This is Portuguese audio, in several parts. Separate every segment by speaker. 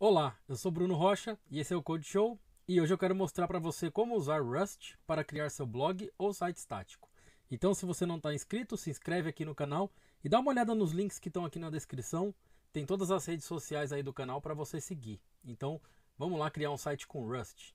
Speaker 1: Olá, eu sou Bruno Rocha e esse é o Code Show e hoje eu quero mostrar para você como usar Rust para criar seu blog ou site estático. Então, se você não está inscrito, se inscreve aqui no canal e dá uma olhada nos links que estão aqui na descrição. Tem todas as redes sociais aí do canal para você seguir. Então, vamos lá criar um site com Rust.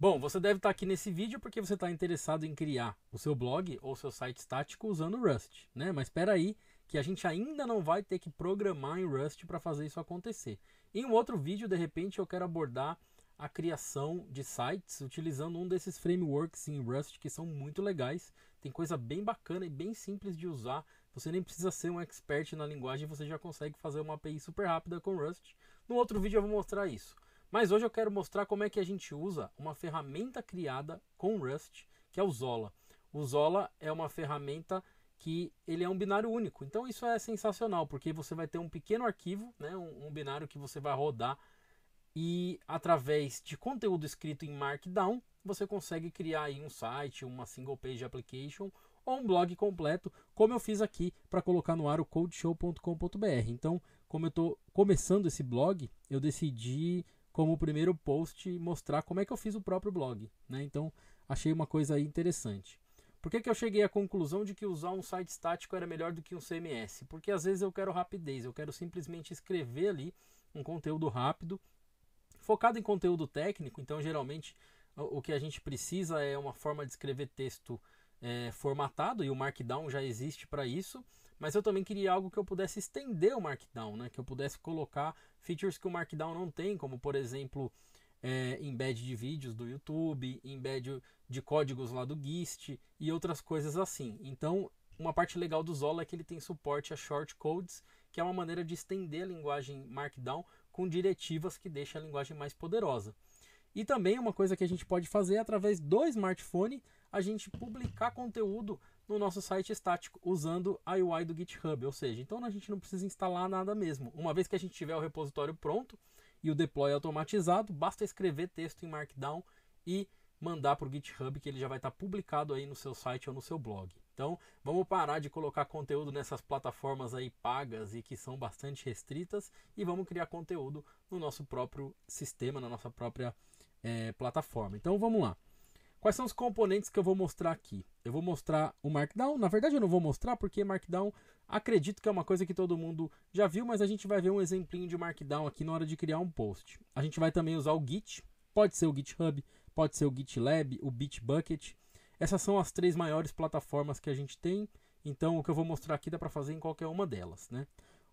Speaker 1: Bom, você deve estar tá aqui nesse vídeo porque você está interessado em criar o seu blog ou seu site estático usando Rust, né? Mas espera aí que a gente ainda não vai ter que programar em Rust para fazer isso acontecer. Em um outro vídeo, de repente, eu quero abordar a criação de sites utilizando um desses frameworks em Rust que são muito legais. Tem coisa bem bacana e bem simples de usar. Você nem precisa ser um expert na linguagem, você já consegue fazer uma API super rápida com Rust. No outro vídeo eu vou mostrar isso. Mas hoje eu quero mostrar como é que a gente usa uma ferramenta criada com Rust, que é o Zola. O Zola é uma ferramenta que ele é um binário único. Então isso é sensacional, porque você vai ter um pequeno arquivo, né, um, um binário que você vai rodar e através de conteúdo escrito em Markdown, você consegue criar aí um site, uma single page application ou um blog completo, como eu fiz aqui para colocar no ar o codeshow.com.br. Então, como eu estou começando esse blog, eu decidi como o primeiro post mostrar como é que eu fiz o próprio blog. Né? Então achei uma coisa aí interessante. Por que, que eu cheguei à conclusão de que usar um site estático era melhor do que um CMS? Porque às vezes eu quero rapidez, eu quero simplesmente escrever ali um conteúdo rápido, focado em conteúdo técnico. Então, geralmente, o que a gente precisa é uma forma de escrever texto é, formatado e o Markdown já existe para isso mas eu também queria algo que eu pudesse estender o Markdown, né? que eu pudesse colocar features que o Markdown não tem, como por exemplo é, embed de vídeos do YouTube, embed de códigos lá do GIST e outras coisas assim. Então, uma parte legal do Zola é que ele tem suporte a short codes, que é uma maneira de estender a linguagem Markdown com diretivas que deixa a linguagem mais poderosa. E também uma coisa que a gente pode fazer é, através do smartphone, a gente publicar conteúdo no nosso site estático usando a UI do GitHub, ou seja, então a gente não precisa instalar nada mesmo. Uma vez que a gente tiver o repositório pronto e o deploy automatizado, basta escrever texto em Markdown e mandar para o GitHub que ele já vai estar tá publicado aí no seu site ou no seu blog. Então, vamos parar de colocar conteúdo nessas plataformas aí pagas e que são bastante restritas e vamos criar conteúdo no nosso próprio sistema, na nossa própria é, plataforma. Então, vamos lá. Quais são os componentes que eu vou mostrar aqui? Eu vou mostrar o Markdown. Na verdade, eu não vou mostrar porque Markdown acredito que é uma coisa que todo mundo já viu, mas a gente vai ver um exemplinho de Markdown aqui na hora de criar um post. A gente vai também usar o Git. Pode ser o GitHub, pode ser o GitLab, o Bitbucket. Essas são as três maiores plataformas que a gente tem. Então, o que eu vou mostrar aqui dá para fazer em qualquer uma delas, né?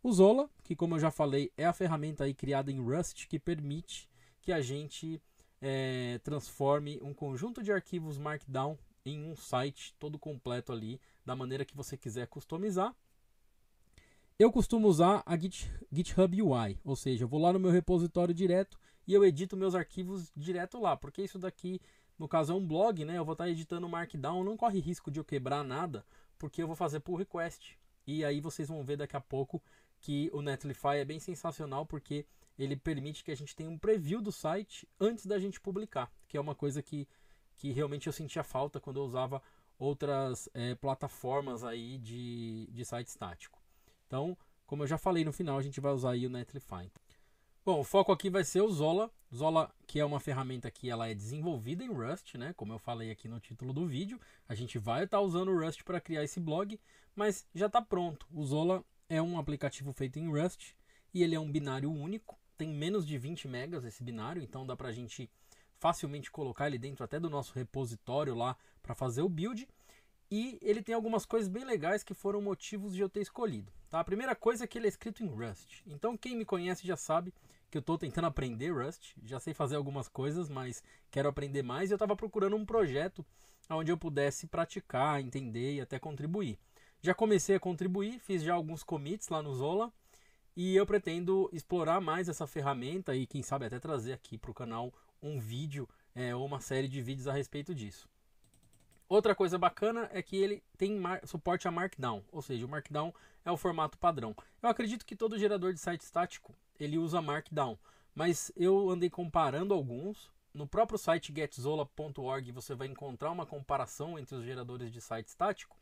Speaker 1: O Zola, que como eu já falei, é a ferramenta aí criada em Rust que permite que a gente é, transforme um conjunto de arquivos Markdown em um site todo completo ali, da maneira que você quiser customizar. Eu costumo usar a GitHub UI, ou seja, eu vou lá no meu repositório direto e eu edito meus arquivos direto lá, porque isso daqui, no caso, é um blog, né? Eu vou estar editando Markdown, não corre risco de eu quebrar nada, porque eu vou fazer pull request. E aí vocês vão ver daqui a pouco que o Netlify é bem sensacional porque ele permite que a gente tenha um preview do site antes da gente publicar, que é uma coisa que, que realmente eu sentia falta quando eu usava outras é, plataformas aí de, de site estático. Então, como eu já falei no final, a gente vai usar aí o Netlify. Bom, o foco aqui vai ser o Zola. Zola, que é uma ferramenta que ela é desenvolvida em Rust, né? Como eu falei aqui no título do vídeo, a gente vai estar tá usando o Rust para criar esse blog, mas já está pronto. O Zola é um aplicativo feito em Rust e ele é um binário único, tem menos de 20 megas esse binário, então dá para a gente facilmente colocar ele dentro até do nosso repositório lá para fazer o build. E ele tem algumas coisas bem legais que foram motivos de eu ter escolhido. Tá? A primeira coisa é que ele é escrito em Rust. Então quem me conhece já sabe que eu estou tentando aprender Rust. Já sei fazer algumas coisas, mas quero aprender mais. E eu estava procurando um projeto onde eu pudesse praticar, entender e até contribuir. Já comecei a contribuir, fiz já alguns commits lá no Zola e eu pretendo explorar mais essa ferramenta e quem sabe até trazer aqui para o canal um vídeo é, ou uma série de vídeos a respeito disso. Outra coisa bacana é que ele tem suporte a Markdown, ou seja, o Markdown é o formato padrão. Eu acredito que todo gerador de site estático ele usa Markdown, mas eu andei comparando alguns. No próprio site getzola.org você vai encontrar uma comparação entre os geradores de site estático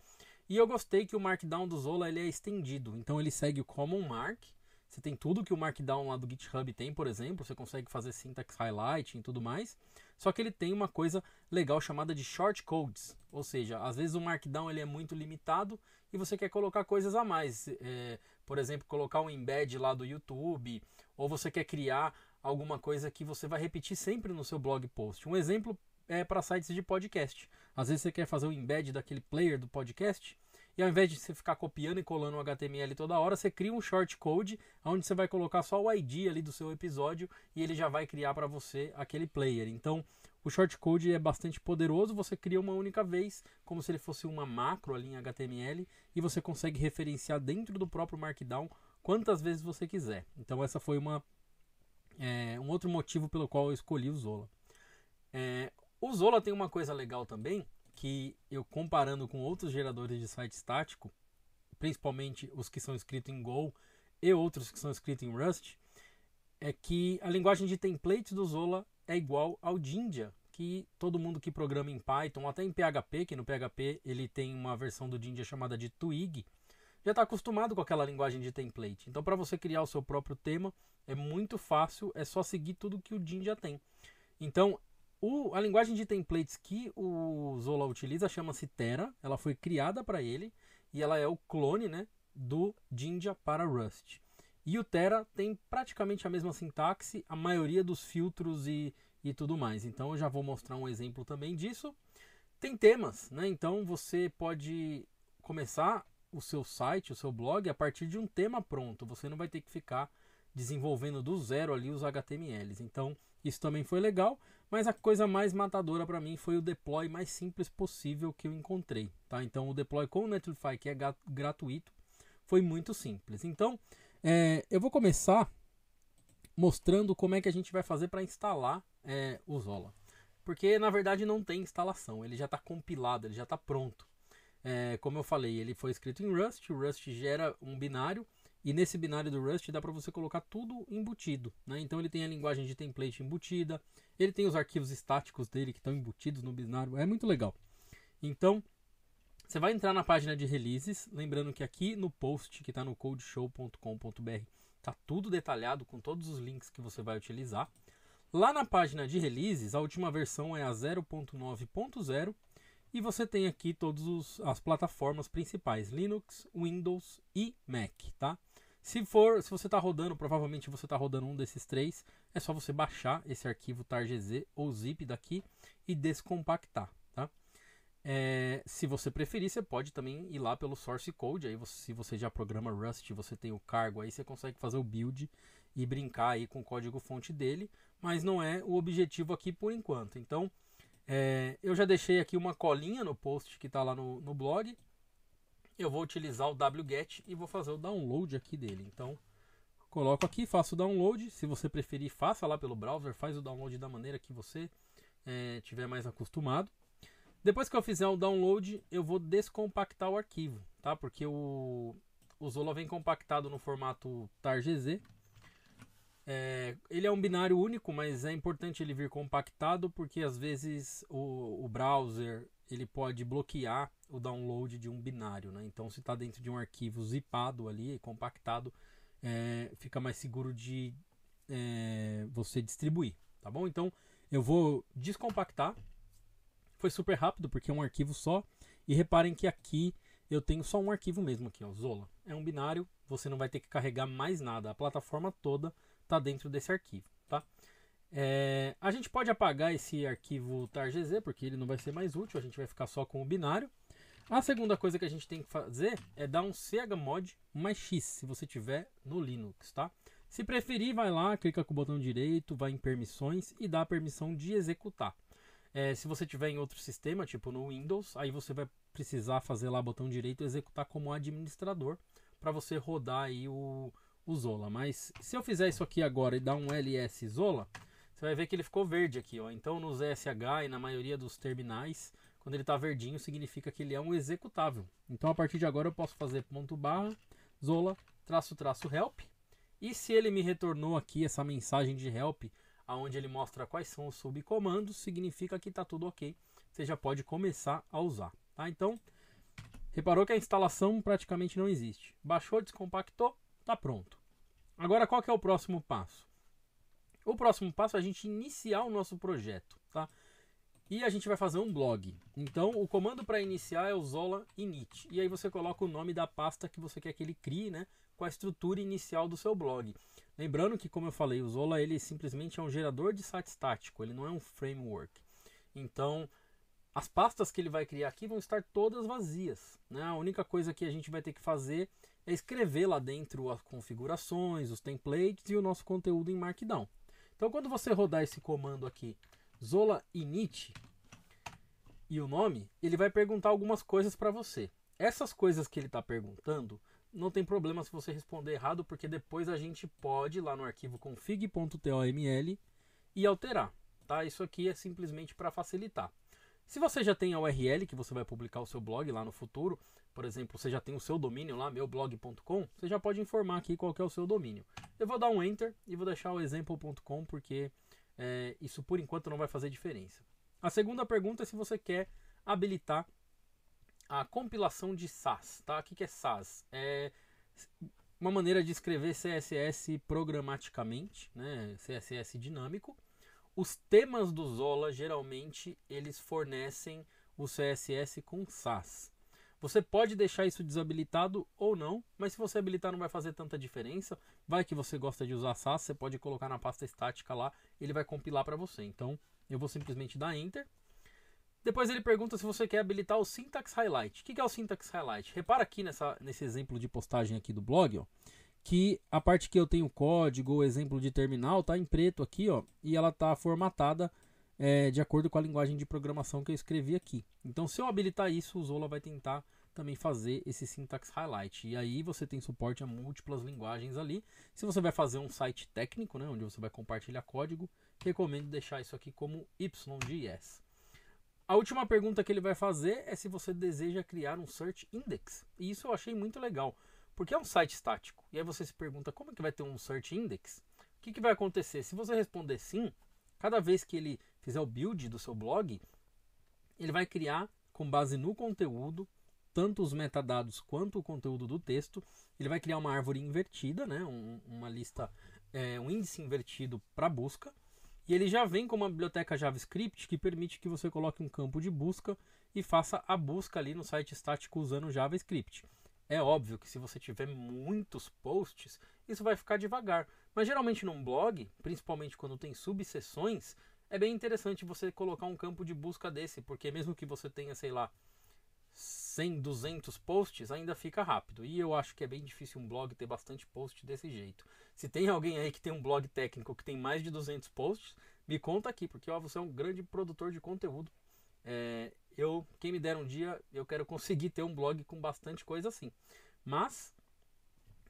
Speaker 1: e eu gostei que o Markdown do Zola ele é estendido, então ele segue o Common Mark. Você tem tudo que o Markdown lá do GitHub tem, por exemplo, você consegue fazer syntax highlighting e tudo mais. Só que ele tem uma coisa legal chamada de short codes, ou seja, às vezes o Markdown ele é muito limitado e você quer colocar coisas a mais, é, por exemplo, colocar um embed lá do YouTube, ou você quer criar alguma coisa que você vai repetir sempre no seu blog post. Um exemplo é, para sites de podcast. Às vezes você quer fazer o um embed daquele player do podcast e ao invés de você ficar copiando e colando o HTML toda hora, você cria um short code onde você vai colocar só o ID ali do seu episódio e ele já vai criar para você aquele player. Então, o short code é bastante poderoso, você cria uma única vez, como se ele fosse uma macro ali em HTML, e você consegue referenciar dentro do próprio Markdown quantas vezes você quiser. Então, essa foi uma é, um outro motivo pelo qual eu escolhi o Zola. É, o Zola tem uma coisa legal também, que eu comparando com outros geradores de site estático, principalmente os que são escritos em Go e outros que são escritos em Rust, é que a linguagem de template do Zola é igual ao Jinja, que todo mundo que programa em Python, até em PHP, que no PHP ele tem uma versão do Jinja chamada de Twig, já está acostumado com aquela linguagem de template. Então, para você criar o seu próprio tema, é muito fácil, é só seguir tudo que o Jinja tem. Então, o, a linguagem de templates que o Zola utiliza chama-se Terra. Ela foi criada para ele e ela é o clone né, do Jinja para Rust. E o Terra tem praticamente a mesma sintaxe, a maioria dos filtros e, e tudo mais. Então eu já vou mostrar um exemplo também disso. Tem temas, né? Então você pode começar o seu site, o seu blog, a partir de um tema pronto. Você não vai ter que ficar desenvolvendo do zero ali os HTMLs. Então isso também foi legal. Mas a coisa mais matadora para mim foi o deploy mais simples possível que eu encontrei, tá? Então o deploy com o Netlify, que é gratuito, foi muito simples. Então, é, eu vou começar mostrando como é que a gente vai fazer para instalar é, o Zola. Porque na verdade não tem instalação, ele já está compilado, ele já está pronto. É, como eu falei, ele foi escrito em Rust, o Rust gera um binário e nesse binário do Rust dá para você colocar tudo embutido. Né? Então ele tem a linguagem de template embutida, ele tem os arquivos estáticos dele que estão embutidos no binário, é muito legal. Então você vai entrar na página de releases, lembrando que aqui no post que está no codeshow.com.br está tudo detalhado com todos os links que você vai utilizar. Lá na página de releases, a última versão é a 0.9.0 e você tem aqui todas as plataformas principais: Linux, Windows e Mac, tá? Se for, se você está rodando, provavelmente você está rodando um desses três, é só você baixar esse arquivo targz ou zip daqui e descompactar, tá? É, se você preferir, você pode também ir lá pelo source code, aí você, se você já programa Rust, você tem o cargo, aí você consegue fazer o build e brincar aí com o código fonte dele, mas não é o objetivo aqui por enquanto. Então, é, eu já deixei aqui uma colinha no post que está lá no, no blog. Eu vou utilizar o wget e vou fazer o download aqui dele. Então, coloco aqui, faço o download. Se você preferir, faça lá pelo browser, faz o download da maneira que você é, tiver mais acostumado. Depois que eu fizer o download, eu vou descompactar o arquivo, tá? Porque o, o Zola vem compactado no formato TARGZ. É, ele é um binário único, mas é importante ele vir compactado porque às vezes o, o browser ele pode bloquear o download de um binário, né? Então, se está dentro de um arquivo zipado ali, compactado, é, fica mais seguro de é, você distribuir, tá bom? Então, eu vou descompactar. Foi super rápido porque é um arquivo só. E reparem que aqui eu tenho só um arquivo mesmo aqui, ó, Zola. É um binário, você não vai ter que carregar mais nada. A plataforma toda está dentro desse arquivo. Tá? É, a gente pode apagar esse arquivo targz, porque ele não vai ser mais útil, a gente vai ficar só com o binário. A segunda coisa que a gente tem que fazer é dar um chmod mais x, se você tiver no Linux, tá? Se preferir, vai lá, clica com o botão direito, vai em permissões e dá a permissão de executar. É, se você tiver em outro sistema, tipo no Windows, aí você vai precisar fazer lá botão direito executar como administrador para você rodar aí o, o Zola. Mas se eu fizer isso aqui agora e dar um LS Zola, você vai ver que ele ficou verde aqui. Ó. Então nos SH e na maioria dos terminais, quando ele está verdinho, significa que ele é um executável. Então a partir de agora eu posso fazer ponto barra, Zola, traço traço help. E se ele me retornou aqui essa mensagem de help, aonde ele mostra quais são os subcomandos, significa que está tudo ok. Você já pode começar a usar. Tá? Então, reparou que a instalação praticamente não existe. Baixou, descompactou, está pronto. Agora, qual que é o próximo passo? O próximo passo é a gente iniciar o nosso projeto, tá? E a gente vai fazer um blog. Então, o comando para iniciar é o Zola init. E aí você coloca o nome da pasta que você quer que ele crie, né? Com a estrutura inicial do seu blog. Lembrando que, como eu falei, o Zola ele simplesmente é um gerador de site estático, ele não é um framework. Então, as pastas que ele vai criar aqui vão estar todas vazias. Né? A única coisa que a gente vai ter que fazer é escrever lá dentro as configurações, os templates e o nosso conteúdo em Markdown. Então, quando você rodar esse comando aqui, Zola init e o nome, ele vai perguntar algumas coisas para você. Essas coisas que ele está perguntando, não tem problema se você responder errado, porque depois a gente pode ir lá no arquivo config.toml e alterar. Tá? Isso aqui é simplesmente para facilitar. Se você já tem a URL que você vai publicar o seu blog lá no futuro, por exemplo, você já tem o seu domínio lá, meublog.com, você já pode informar aqui qual é o seu domínio. Eu vou dar um enter e vou deixar o exemplo.com porque é, isso por enquanto não vai fazer diferença. A segunda pergunta é se você quer habilitar a compilação de SAS, tá? O que é SAS? É uma maneira de escrever CSS programaticamente, né? CSS dinâmico. Os temas do Zola geralmente eles fornecem o CSS com SAS. Você pode deixar isso desabilitado ou não, mas se você habilitar não vai fazer tanta diferença. Vai que você gosta de usar SAS, você pode colocar na pasta estática lá, ele vai compilar para você. Então, eu vou simplesmente dar enter. Depois ele pergunta se você quer habilitar o syntax highlight. O que é o syntax highlight? Repara aqui nessa, nesse exemplo de postagem aqui do blog, ó, que a parte que eu tenho código ou exemplo de terminal está em preto aqui, ó, e ela está formatada é, de acordo com a linguagem de programação que eu escrevi aqui. Então, se eu habilitar isso, o Zola vai tentar também fazer esse syntax highlight. E aí você tem suporte a múltiplas linguagens ali. Se você vai fazer um site técnico, né, onde você vai compartilhar código, recomendo deixar isso aqui como YJS. A última pergunta que ele vai fazer é se você deseja criar um search index. E isso eu achei muito legal, porque é um site estático. E aí você se pergunta como é que vai ter um search index? O que, que vai acontecer? Se você responder sim, cada vez que ele fizer o build do seu blog, ele vai criar com base no conteúdo tanto os metadados quanto o conteúdo do texto. Ele vai criar uma árvore invertida, né? Um, uma lista, é, um índice invertido para busca. E ele já vem com uma biblioteca JavaScript que permite que você coloque um campo de busca e faça a busca ali no site estático usando JavaScript. É óbvio que se você tiver muitos posts, isso vai ficar devagar. Mas geralmente num blog, principalmente quando tem subseções, é bem interessante você colocar um campo de busca desse, porque mesmo que você tenha, sei lá, 100, 200 posts, ainda fica rápido. E eu acho que é bem difícil um blog ter bastante post desse jeito. Se tem alguém aí que tem um blog técnico que tem mais de 200 posts, me conta aqui, porque ó, você é um grande produtor de conteúdo. É, eu, quem me der um dia, eu quero conseguir ter um blog com bastante coisa assim. Mas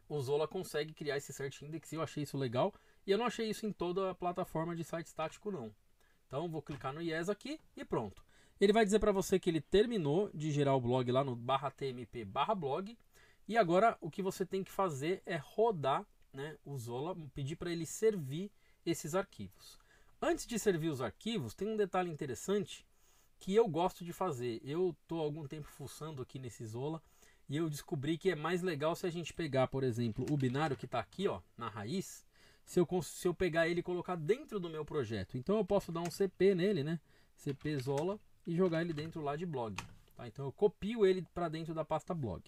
Speaker 1: o Zola consegue criar esse search index eu achei isso legal. E eu não achei isso em toda a plataforma de site estático, não. Então vou clicar no Yes aqui e pronto. Ele vai dizer para você que ele terminou de gerar o blog lá no barra tmp barra blog. E agora o que você tem que fazer é rodar né, o Zola, pedir para ele servir esses arquivos. Antes de servir os arquivos, tem um detalhe interessante que eu gosto de fazer. Eu estou algum tempo fuçando aqui nesse Zola e eu descobri que é mais legal se a gente pegar, por exemplo, o binário que está aqui ó, na raiz, se eu, se eu pegar ele e colocar dentro do meu projeto. Então eu posso dar um CP nele, né? CP Zola e jogar ele dentro lá de blog. Tá? Então eu copio ele para dentro da pasta blog.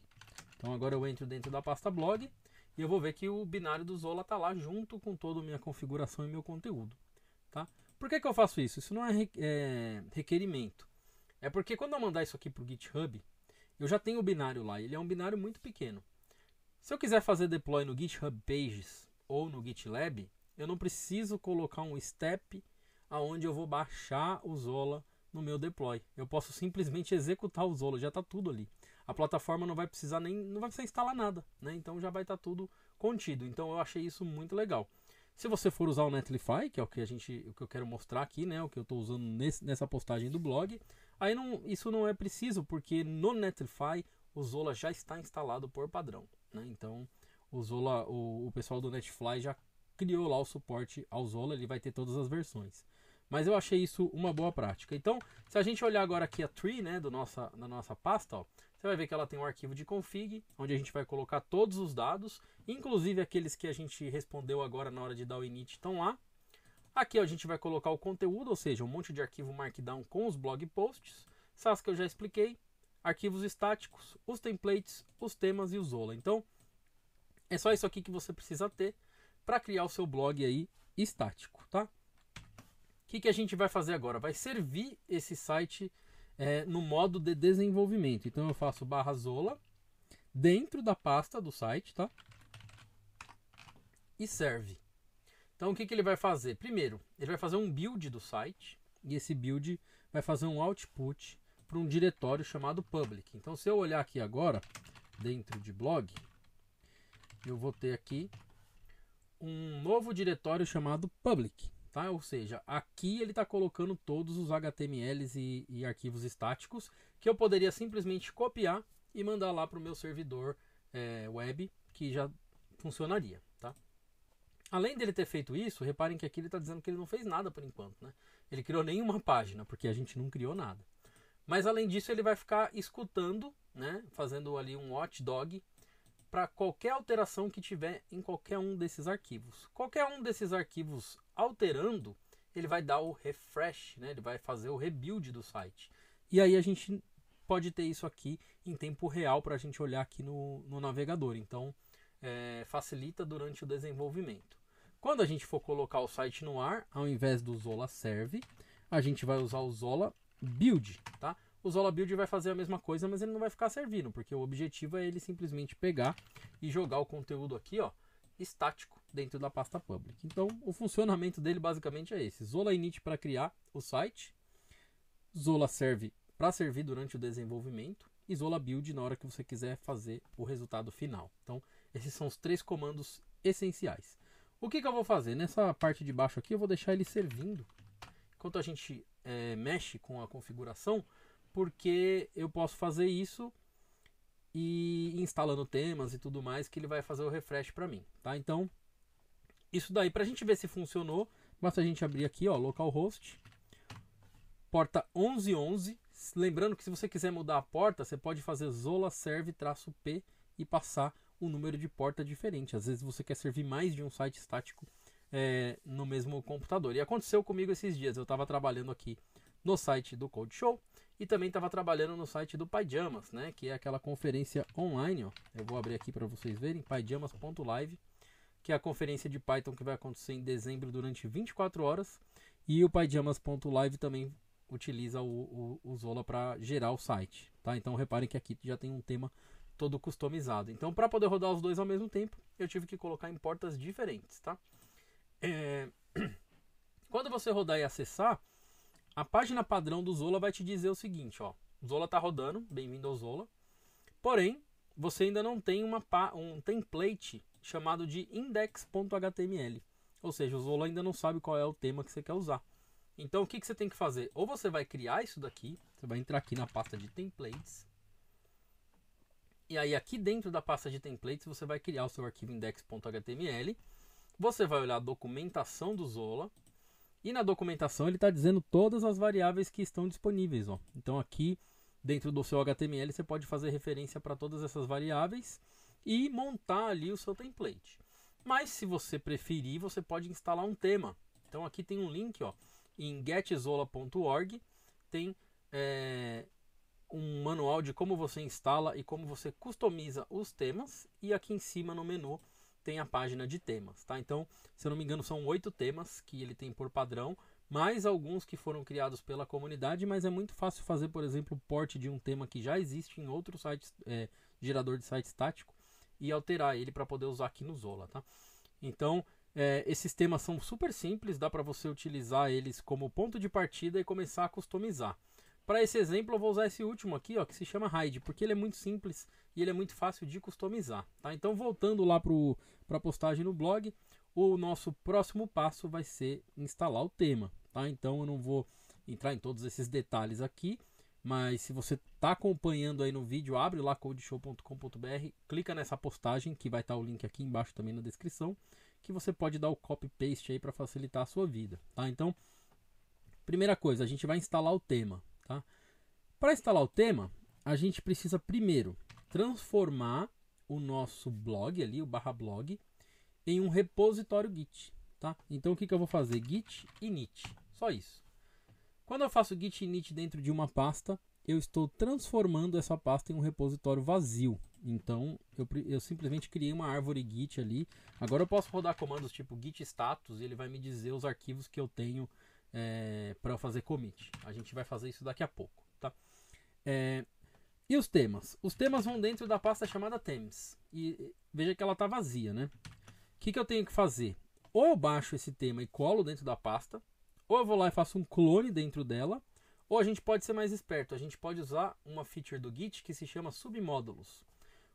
Speaker 1: Então agora eu entro dentro da pasta blog e eu vou ver que o binário do Zola está lá junto com toda a minha configuração e meu conteúdo. Tá? Por que, que eu faço isso? Isso não é, é requerimento. É porque quando eu mandar isso aqui para o GitHub, eu já tenho o binário lá. Ele é um binário muito pequeno. Se eu quiser fazer deploy no GitHub Pages ou no GitLab, eu não preciso colocar um step aonde eu vou baixar o Zola no meu deploy. Eu posso simplesmente executar o Zola, já está tudo ali. A plataforma não vai precisar nem não vai precisar instalar nada, né? Então já vai estar tá tudo contido. Então eu achei isso muito legal. Se você for usar o Netlify, que é o que a gente, o que eu quero mostrar aqui, né, o que eu estou usando nesse, nessa postagem do blog, aí não, isso não é preciso porque no Netlify o Zola já está instalado por padrão, né? Então o Zola, o, o pessoal do Netfly já criou lá o suporte ao Zola, ele vai ter todas as versões. Mas eu achei isso uma boa prática. Então, se a gente olhar agora aqui a tree, né, do nossa, da nossa pasta, ó, você vai ver que ela tem um arquivo de config, onde a gente vai colocar todos os dados, inclusive aqueles que a gente respondeu agora na hora de dar o init estão lá. Aqui ó, a gente vai colocar o conteúdo, ou seja, um monte de arquivo markdown com os blog posts, SAS que eu já expliquei, arquivos estáticos, os templates, os temas e o Zola. Então, é só isso aqui que você precisa ter para criar o seu blog aí estático, tá? O que, que a gente vai fazer agora? Vai servir esse site é, no modo de desenvolvimento. Então eu faço barra Zola dentro da pasta do site, tá? E serve. Então o que, que ele vai fazer? Primeiro, ele vai fazer um build do site e esse build vai fazer um output para um diretório chamado public. Então se eu olhar aqui agora, dentro de blog, eu vou ter aqui um novo diretório chamado public. Tá? Ou seja, aqui ele está colocando todos os HTMLs e, e, arquivos estáticos que eu poderia simplesmente copiar e mandar lá para o meu servidor é, web que já funcionaria. Tá? Além dele ter feito isso, reparem que aqui ele está dizendo que ele não fez nada por enquanto. Né? Ele criou nenhuma página, porque a gente não criou nada. Mas além disso, ele vai ficar escutando, né, fazendo ali um watchdog para qualquer alteração que tiver em qualquer um desses arquivos. Qualquer um desses arquivos alterando, ele vai dar o refresh, né? ele vai fazer o rebuild do site. E aí a gente pode ter isso aqui em tempo real para a gente olhar aqui no, no navegador. Então, é, facilita durante o desenvolvimento. Quando a gente for colocar o site no ar, ao invés do Zola Serve, a gente vai usar o Zola Build, tá? O Zola Build vai fazer a mesma coisa, mas ele não vai ficar servindo, porque o objetivo é ele simplesmente pegar e jogar o conteúdo aqui, ó, estático dentro da pasta public. Então, o funcionamento dele basicamente é esse: Zola init para criar o site, Zola serve para servir durante o desenvolvimento e Zola build na hora que você quiser fazer o resultado final. Então, esses são os três comandos essenciais. O que, que eu vou fazer? Nessa parte de baixo aqui, eu vou deixar ele servindo enquanto a gente é, mexe com a configuração, porque eu posso fazer isso e instalando temas e tudo mais que ele vai fazer o refresh para mim, tá? Então, isso daí, para a gente ver se funcionou, basta a gente abrir aqui, ó, localhost, porta 1111. Lembrando que se você quiser mudar a porta, você pode fazer zola serve-p e passar um número de porta diferente. Às vezes você quer servir mais de um site estático é, no mesmo computador. E aconteceu comigo esses dias. Eu estava trabalhando aqui no site do Code Show e também estava trabalhando no site do Pyjamas, né? Que é aquela conferência online. Ó. Eu vou abrir aqui para vocês verem, pyjamas.live que é a conferência de Python que vai acontecer em dezembro durante 24 horas. E o pyjamas.live também utiliza o, o, o Zola para gerar o site. Tá? Então reparem que aqui já tem um tema todo customizado. Então para poder rodar os dois ao mesmo tempo, eu tive que colocar em portas diferentes. Tá? É... Quando você rodar e acessar, a página padrão do Zola vai te dizer o seguinte, ó. Zola está rodando, bem-vindo ao Zola. Porém, você ainda não tem uma, um template chamado de index.html. Ou seja, o Zola ainda não sabe qual é o tema que você quer usar. Então o que, que você tem que fazer? Ou você vai criar isso daqui, você vai entrar aqui na pasta de templates. E aí aqui dentro da pasta de templates você vai criar o seu arquivo index.html. Você vai olhar a documentação do Zola. E na documentação ele está dizendo todas as variáveis que estão disponíveis. Ó. Então aqui dentro do seu HTML você pode fazer referência para todas essas variáveis e montar ali o seu template. Mas se você preferir, você pode instalar um tema. Então aqui tem um link ó, em getzola.org, tem é, um manual de como você instala e como você customiza os temas. E aqui em cima no menu tem a página de temas. Tá? Então, se eu não me engano, são oito temas que ele tem por padrão, mais alguns que foram criados pela comunidade, mas é muito fácil fazer, por exemplo, o porte de um tema que já existe em outro site, é, gerador de site estático e alterar ele para poder usar aqui no Zola, tá? Então, é, esses temas são super simples, dá para você utilizar eles como ponto de partida e começar a customizar. Para esse exemplo, eu vou usar esse último aqui, ó, que se chama Hide, porque ele é muito simples e ele é muito fácil de customizar. Tá? Então, voltando lá para a postagem no blog, o nosso próximo passo vai ser instalar o tema. Tá? Então, eu não vou entrar em todos esses detalhes aqui, mas se você está acompanhando aí no vídeo, abre lá codeshow.com.br, clica nessa postagem que vai estar tá o link aqui embaixo também na descrição, que você pode dar o copy paste aí para facilitar a sua vida, tá? Então, primeira coisa, a gente vai instalar o tema, tá? Para instalar o tema, a gente precisa primeiro transformar o nosso blog ali, o barra blog, em um repositório git, tá? Então o que, que eu vou fazer? Git init, só isso. Quando eu faço git init dentro de uma pasta, eu estou transformando essa pasta em um repositório vazio. Então, eu, eu, simplesmente criei uma árvore git ali. Agora eu posso rodar comandos tipo git status e ele vai me dizer os arquivos que eu tenho é, eh, para fazer commit. A gente vai fazer isso daqui a pouco, tá? É, e os temas? Os temas vão dentro da pasta chamada themes. E veja que ela está vazia, né? O que, que eu tenho que fazer? Ou eu baixo esse tema e colo dentro da pasta, ou eu vou lá e faço um clone dentro dela, ou a gente pode ser mais esperto, a gente pode usar uma feature do Git que se chama submódulos.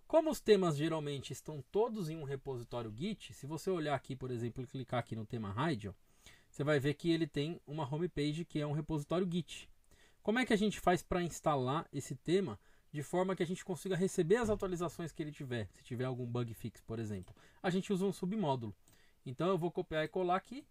Speaker 1: Como os temas geralmente estão todos em um repositório Git, se você olhar aqui, por exemplo, e clicar aqui no tema Hide, você vai ver que ele tem uma homepage que é um repositório Git. Como é que a gente faz para instalar esse tema de forma que a gente consiga receber as atualizações que ele tiver? Se tiver algum bug fix, por exemplo, a gente usa um submódulo. Então eu vou copiar e colar aqui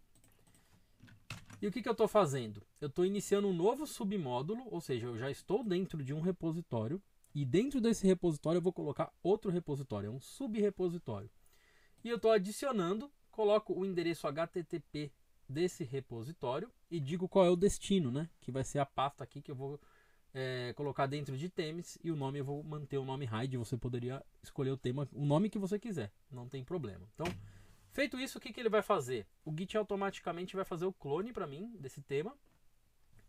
Speaker 1: e o que, que eu estou fazendo? Eu estou iniciando um novo submódulo, ou seja, eu já estou dentro de um repositório e dentro desse repositório eu vou colocar outro repositório, é um subrepositório. E eu estou adicionando, coloco o endereço HTTP desse repositório e digo qual é o destino, né? Que vai ser a pasta aqui que eu vou é, colocar dentro de temas e o nome eu vou manter o nome RAID, Você poderia escolher o tema, o nome que você quiser, não tem problema. Então Feito isso, o que, que ele vai fazer? O Git automaticamente vai fazer o clone para mim desse tema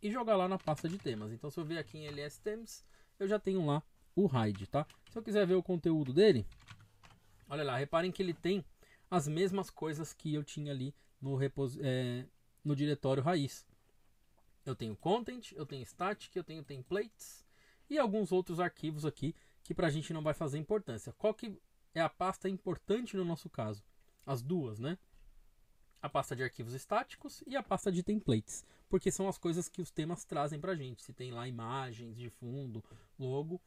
Speaker 1: e jogar lá na pasta de temas. Então, se eu vir aqui em ls themes eu já tenho lá o hide, tá? Se eu quiser ver o conteúdo dele, olha lá, reparem que ele tem as mesmas coisas que eu tinha ali no, repos... é, no diretório raiz. Eu tenho content, eu tenho static, eu tenho templates e alguns outros arquivos aqui que para a gente não vai fazer importância. Qual que é a pasta importante no nosso caso? as duas, né? A pasta de arquivos estáticos e a pasta de templates, porque são as coisas que os temas trazem para gente. Se tem lá imagens de fundo, logo,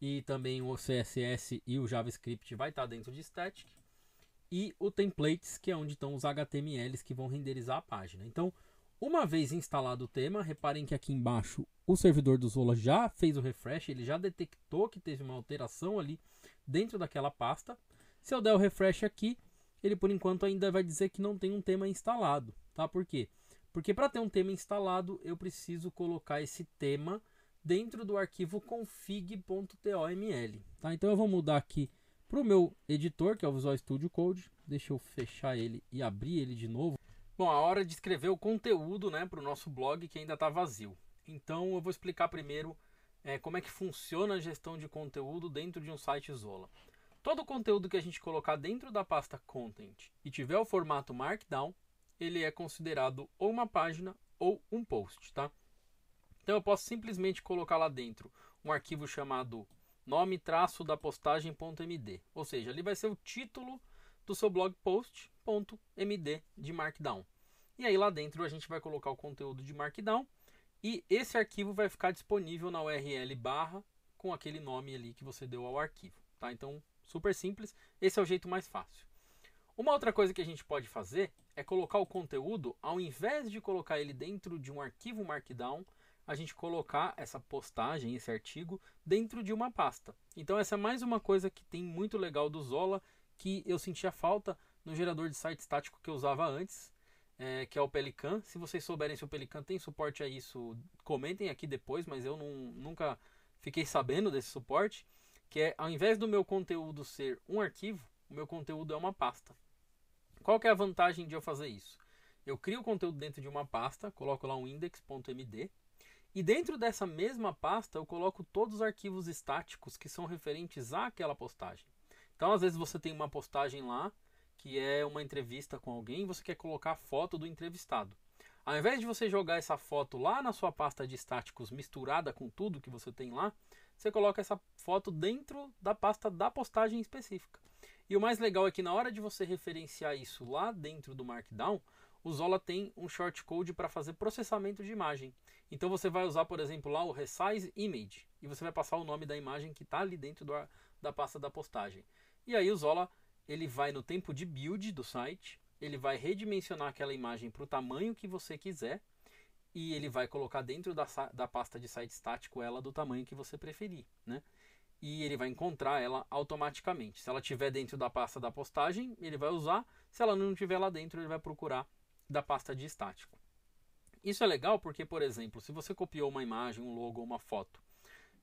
Speaker 1: e também o CSS e o JavaScript vai estar tá dentro de static e o templates que é onde estão os HTMLs que vão renderizar a página. Então, uma vez instalado o tema, reparem que aqui embaixo o servidor do Zola já fez o refresh, ele já detectou que teve uma alteração ali dentro daquela pasta. Se eu der o refresh aqui, ele por enquanto ainda vai dizer que não tem um tema instalado, tá? Por quê? Porque para ter um tema instalado, eu preciso colocar esse tema dentro do arquivo config.toml, tá? Então eu vou mudar aqui para o meu editor, que é o Visual Studio Code. Deixa eu fechar ele e abrir ele de novo. Bom, a hora de escrever o conteúdo né, para o nosso blog que ainda está vazio. Então eu vou explicar primeiro é, como é que funciona a gestão de conteúdo dentro de um site Zola. Todo o conteúdo que a gente colocar dentro da pasta Content e tiver o formato Markdown, ele é considerado ou uma página ou um post, tá? Então eu posso simplesmente colocar lá dentro um arquivo chamado nome traço da postagem.md, ou seja, ali vai ser o título do seu blog post.md de Markdown. E aí lá dentro a gente vai colocar o conteúdo de Markdown e esse arquivo vai ficar disponível na URL barra com aquele nome ali que você deu ao arquivo, tá? Então Super simples, esse é o jeito mais fácil. Uma outra coisa que a gente pode fazer é colocar o conteúdo, ao invés de colocar ele dentro de um arquivo Markdown, a gente colocar essa postagem, esse artigo, dentro de uma pasta. Então, essa é mais uma coisa que tem muito legal do Zola, que eu sentia falta no gerador de site estático que eu usava antes, é, que é o Pelican. Se vocês souberem se o Pelican tem suporte a isso, comentem aqui depois, mas eu não, nunca fiquei sabendo desse suporte que é ao invés do meu conteúdo ser um arquivo, o meu conteúdo é uma pasta. Qual que é a vantagem de eu fazer isso? Eu crio o conteúdo dentro de uma pasta, coloco lá um index.md e dentro dessa mesma pasta eu coloco todos os arquivos estáticos que são referentes àquela postagem. Então, às vezes você tem uma postagem lá que é uma entrevista com alguém e você quer colocar a foto do entrevistado. Ao invés de você jogar essa foto lá na sua pasta de estáticos misturada com tudo que você tem lá, você coloca essa foto dentro da pasta da postagem específica. E o mais legal é que na hora de você referenciar isso lá dentro do Markdown, o Zola tem um shortcode para fazer processamento de imagem. Então você vai usar, por exemplo, lá o Resize Image e você vai passar o nome da imagem que está ali dentro do, da pasta da postagem. E aí o Zola ele vai no tempo de build do site, ele vai redimensionar aquela imagem para o tamanho que você quiser e ele vai colocar dentro da, da pasta de site estático ela do tamanho que você preferir, né? E ele vai encontrar ela automaticamente. Se ela estiver dentro da pasta da postagem, ele vai usar. Se ela não estiver lá dentro, ele vai procurar da pasta de estático. Isso é legal porque, por exemplo, se você copiou uma imagem, um logo ou uma foto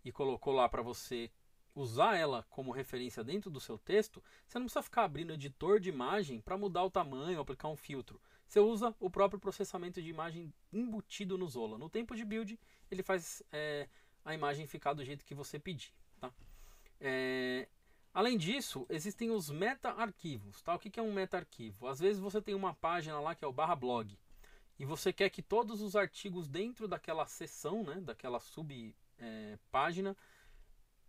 Speaker 1: e colocou lá para você usar ela como referência dentro do seu texto, você não precisa ficar abrindo editor de imagem para mudar o tamanho, aplicar um filtro. Você usa o próprio processamento de imagem embutido no Zola. No tempo de build, ele faz é, a imagem ficar do jeito que você pedir. Tá? É, além disso, existem os meta-arquivos. Tá? O que, é um meta-arquivo? Às vezes você tem uma página lá que é o barra blog e você quer que todos os artigos dentro daquela seção, né, daquela sub-página, é,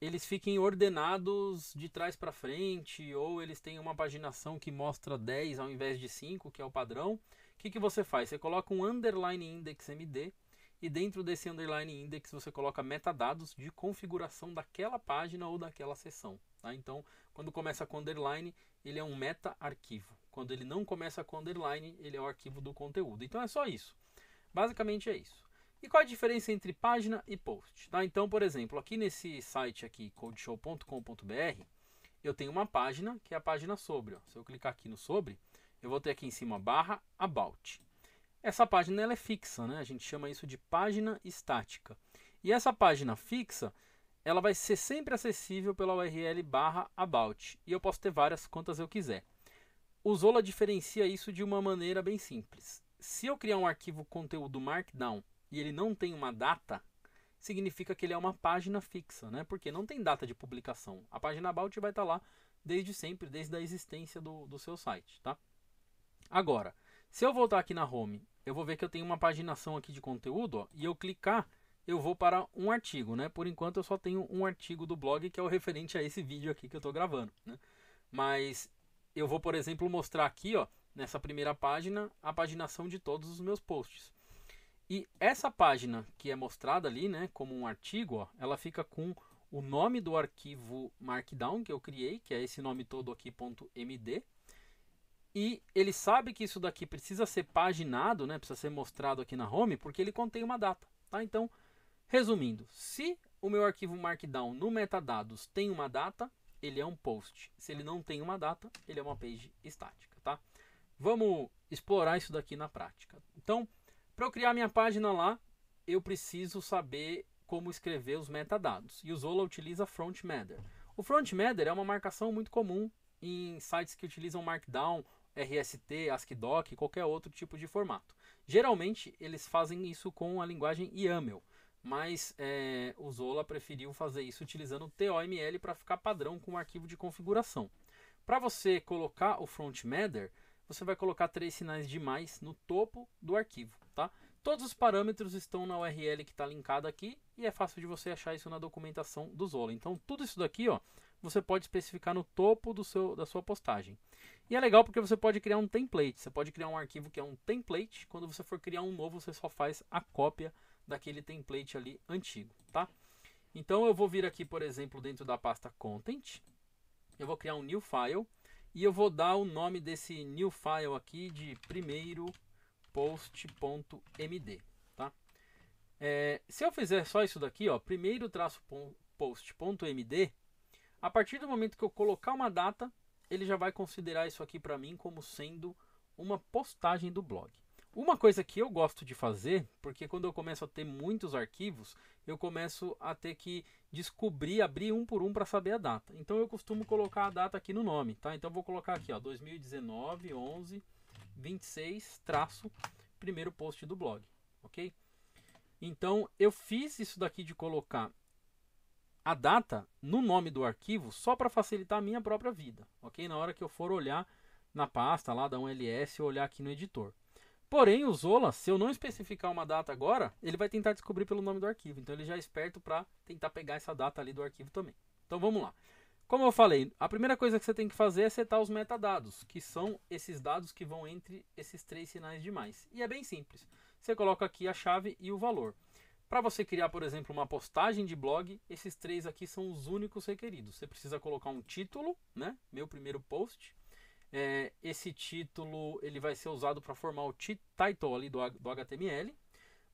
Speaker 1: eles fiquem ordenados de trás para frente ou eles têm uma paginação que mostra 10 ao invés de 5, que é o padrão, o que, que você faz? Você coloca um underline index MD e dentro desse underline index você coloca metadados de configuração daquela página ou daquela seção. Tá? Então, quando começa com underline, ele é um meta arquivo. Quando ele não começa com underline, ele é o arquivo do conteúdo. Então é só isso. Basicamente é isso. E qual a diferença entre página e post? Tá? Então, por exemplo, aqui nesse site aqui, codeshow.com.br, eu tenho uma página, que é a página sobre. Ó. Se eu clicar aqui no sobre, eu vou ter aqui em cima barra about. Essa página ela é fixa, né? A gente chama isso de página estática. E essa página fixa, ela vai ser sempre acessível pela URL barra about. E eu posso ter várias quantas eu quiser. O Zola diferencia isso de uma maneira bem simples. Se eu criar um arquivo conteúdo Markdown e ele não tem uma data, significa que ele é uma página fixa, né? Porque não tem data de publicação. A página About vai estar tá lá desde sempre, desde a existência do, do seu site, tá? Agora, se eu voltar aqui na Home, eu vou ver que eu tenho uma paginação aqui de conteúdo, ó, e eu clicar, eu vou para um artigo, né? Por enquanto eu só tenho um artigo do blog que é o referente a esse vídeo aqui que eu estou gravando, né? Mas eu vou, por exemplo, mostrar aqui, ó, nessa primeira página, a paginação de todos os meus posts. E essa página que é mostrada ali, né, como um artigo, ó, ela fica com o nome do arquivo Markdown que eu criei, que é esse nome todo aqui .md. E ele sabe que isso daqui precisa ser paginado, né, precisa ser mostrado aqui na home, porque ele contém uma data, tá? Então, resumindo, se o meu arquivo Markdown no metadados tem uma data, ele é um post. Se ele não tem uma data, ele é uma page estática, tá? Vamos explorar isso daqui na prática. Então, para eu criar minha página lá, eu preciso saber como escrever os metadados. E o Zola utiliza Front Matter. O Front Matter é uma marcação muito comum em sites que utilizam Markdown, RST, ASCII Doc, qualquer outro tipo de formato. Geralmente eles fazem isso com a linguagem YAML, mas é, o Zola preferiu fazer isso utilizando o TOML para ficar padrão com o arquivo de configuração. Para você colocar o Front Matter, você vai colocar três sinais de mais no topo do arquivo. Todos os parâmetros estão na URL que está linkada aqui e é fácil de você achar isso na documentação do Zola. Então tudo isso daqui ó, você pode especificar no topo do seu, da sua postagem. E é legal porque você pode criar um template. Você pode criar um arquivo que é um template. Quando você for criar um novo, você só faz a cópia daquele template ali antigo, tá? Então eu vou vir aqui, por exemplo, dentro da pasta Content. Eu vou criar um new file e eu vou dar o nome desse new file aqui de primeiro post.md, tá? É, se eu fizer só isso daqui, ó, primeiro traço post.md, a partir do momento que eu colocar uma data, ele já vai considerar isso aqui para mim como sendo uma postagem do blog. Uma coisa que eu gosto de fazer, porque quando eu começo a ter muitos arquivos, eu começo a ter que descobrir, abrir um por um para saber a data. Então eu costumo colocar a data aqui no nome, tá? Então eu vou colocar aqui, ó, 2019 11 26 traço primeiro post do blog, ok? Então eu fiz isso daqui de colocar a data no nome do arquivo só para facilitar a minha própria vida, ok? Na hora que eu for olhar na pasta lá da ULS ls ou olhar aqui no editor. Porém, o Zola, se eu não especificar uma data agora, ele vai tentar descobrir pelo nome do arquivo. Então ele já é esperto para tentar pegar essa data ali do arquivo também. Então vamos lá. Como eu falei, a primeira coisa que você tem que fazer é setar os metadados, que são esses dados que vão entre esses três sinais de mais. E é bem simples. Você coloca aqui a chave e o valor. Para você criar, por exemplo, uma postagem de blog, esses três aqui são os únicos requeridos. Você precisa colocar um título, né? Meu primeiro post. É, esse título ele vai ser usado para formar o title ali do, do HTML.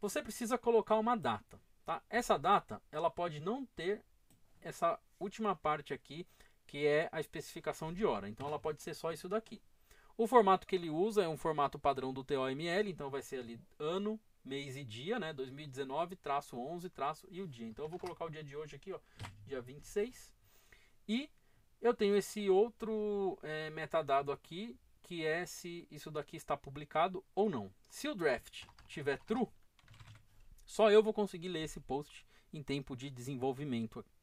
Speaker 1: Você precisa colocar uma data. Tá? Essa data ela pode não ter essa última parte aqui, que é a especificação de hora. Então ela pode ser só isso daqui. O formato que ele usa é um formato padrão do TOML, então vai ser ali ano, mês e dia, né? 2019, traço 11, traço e o dia. Então eu vou colocar o dia de hoje aqui, ó, dia 26. E eu tenho esse outro é, metadado aqui, que é se isso daqui está publicado ou não. Se o draft tiver true, só eu vou conseguir ler esse post em tempo de desenvolvimento aqui.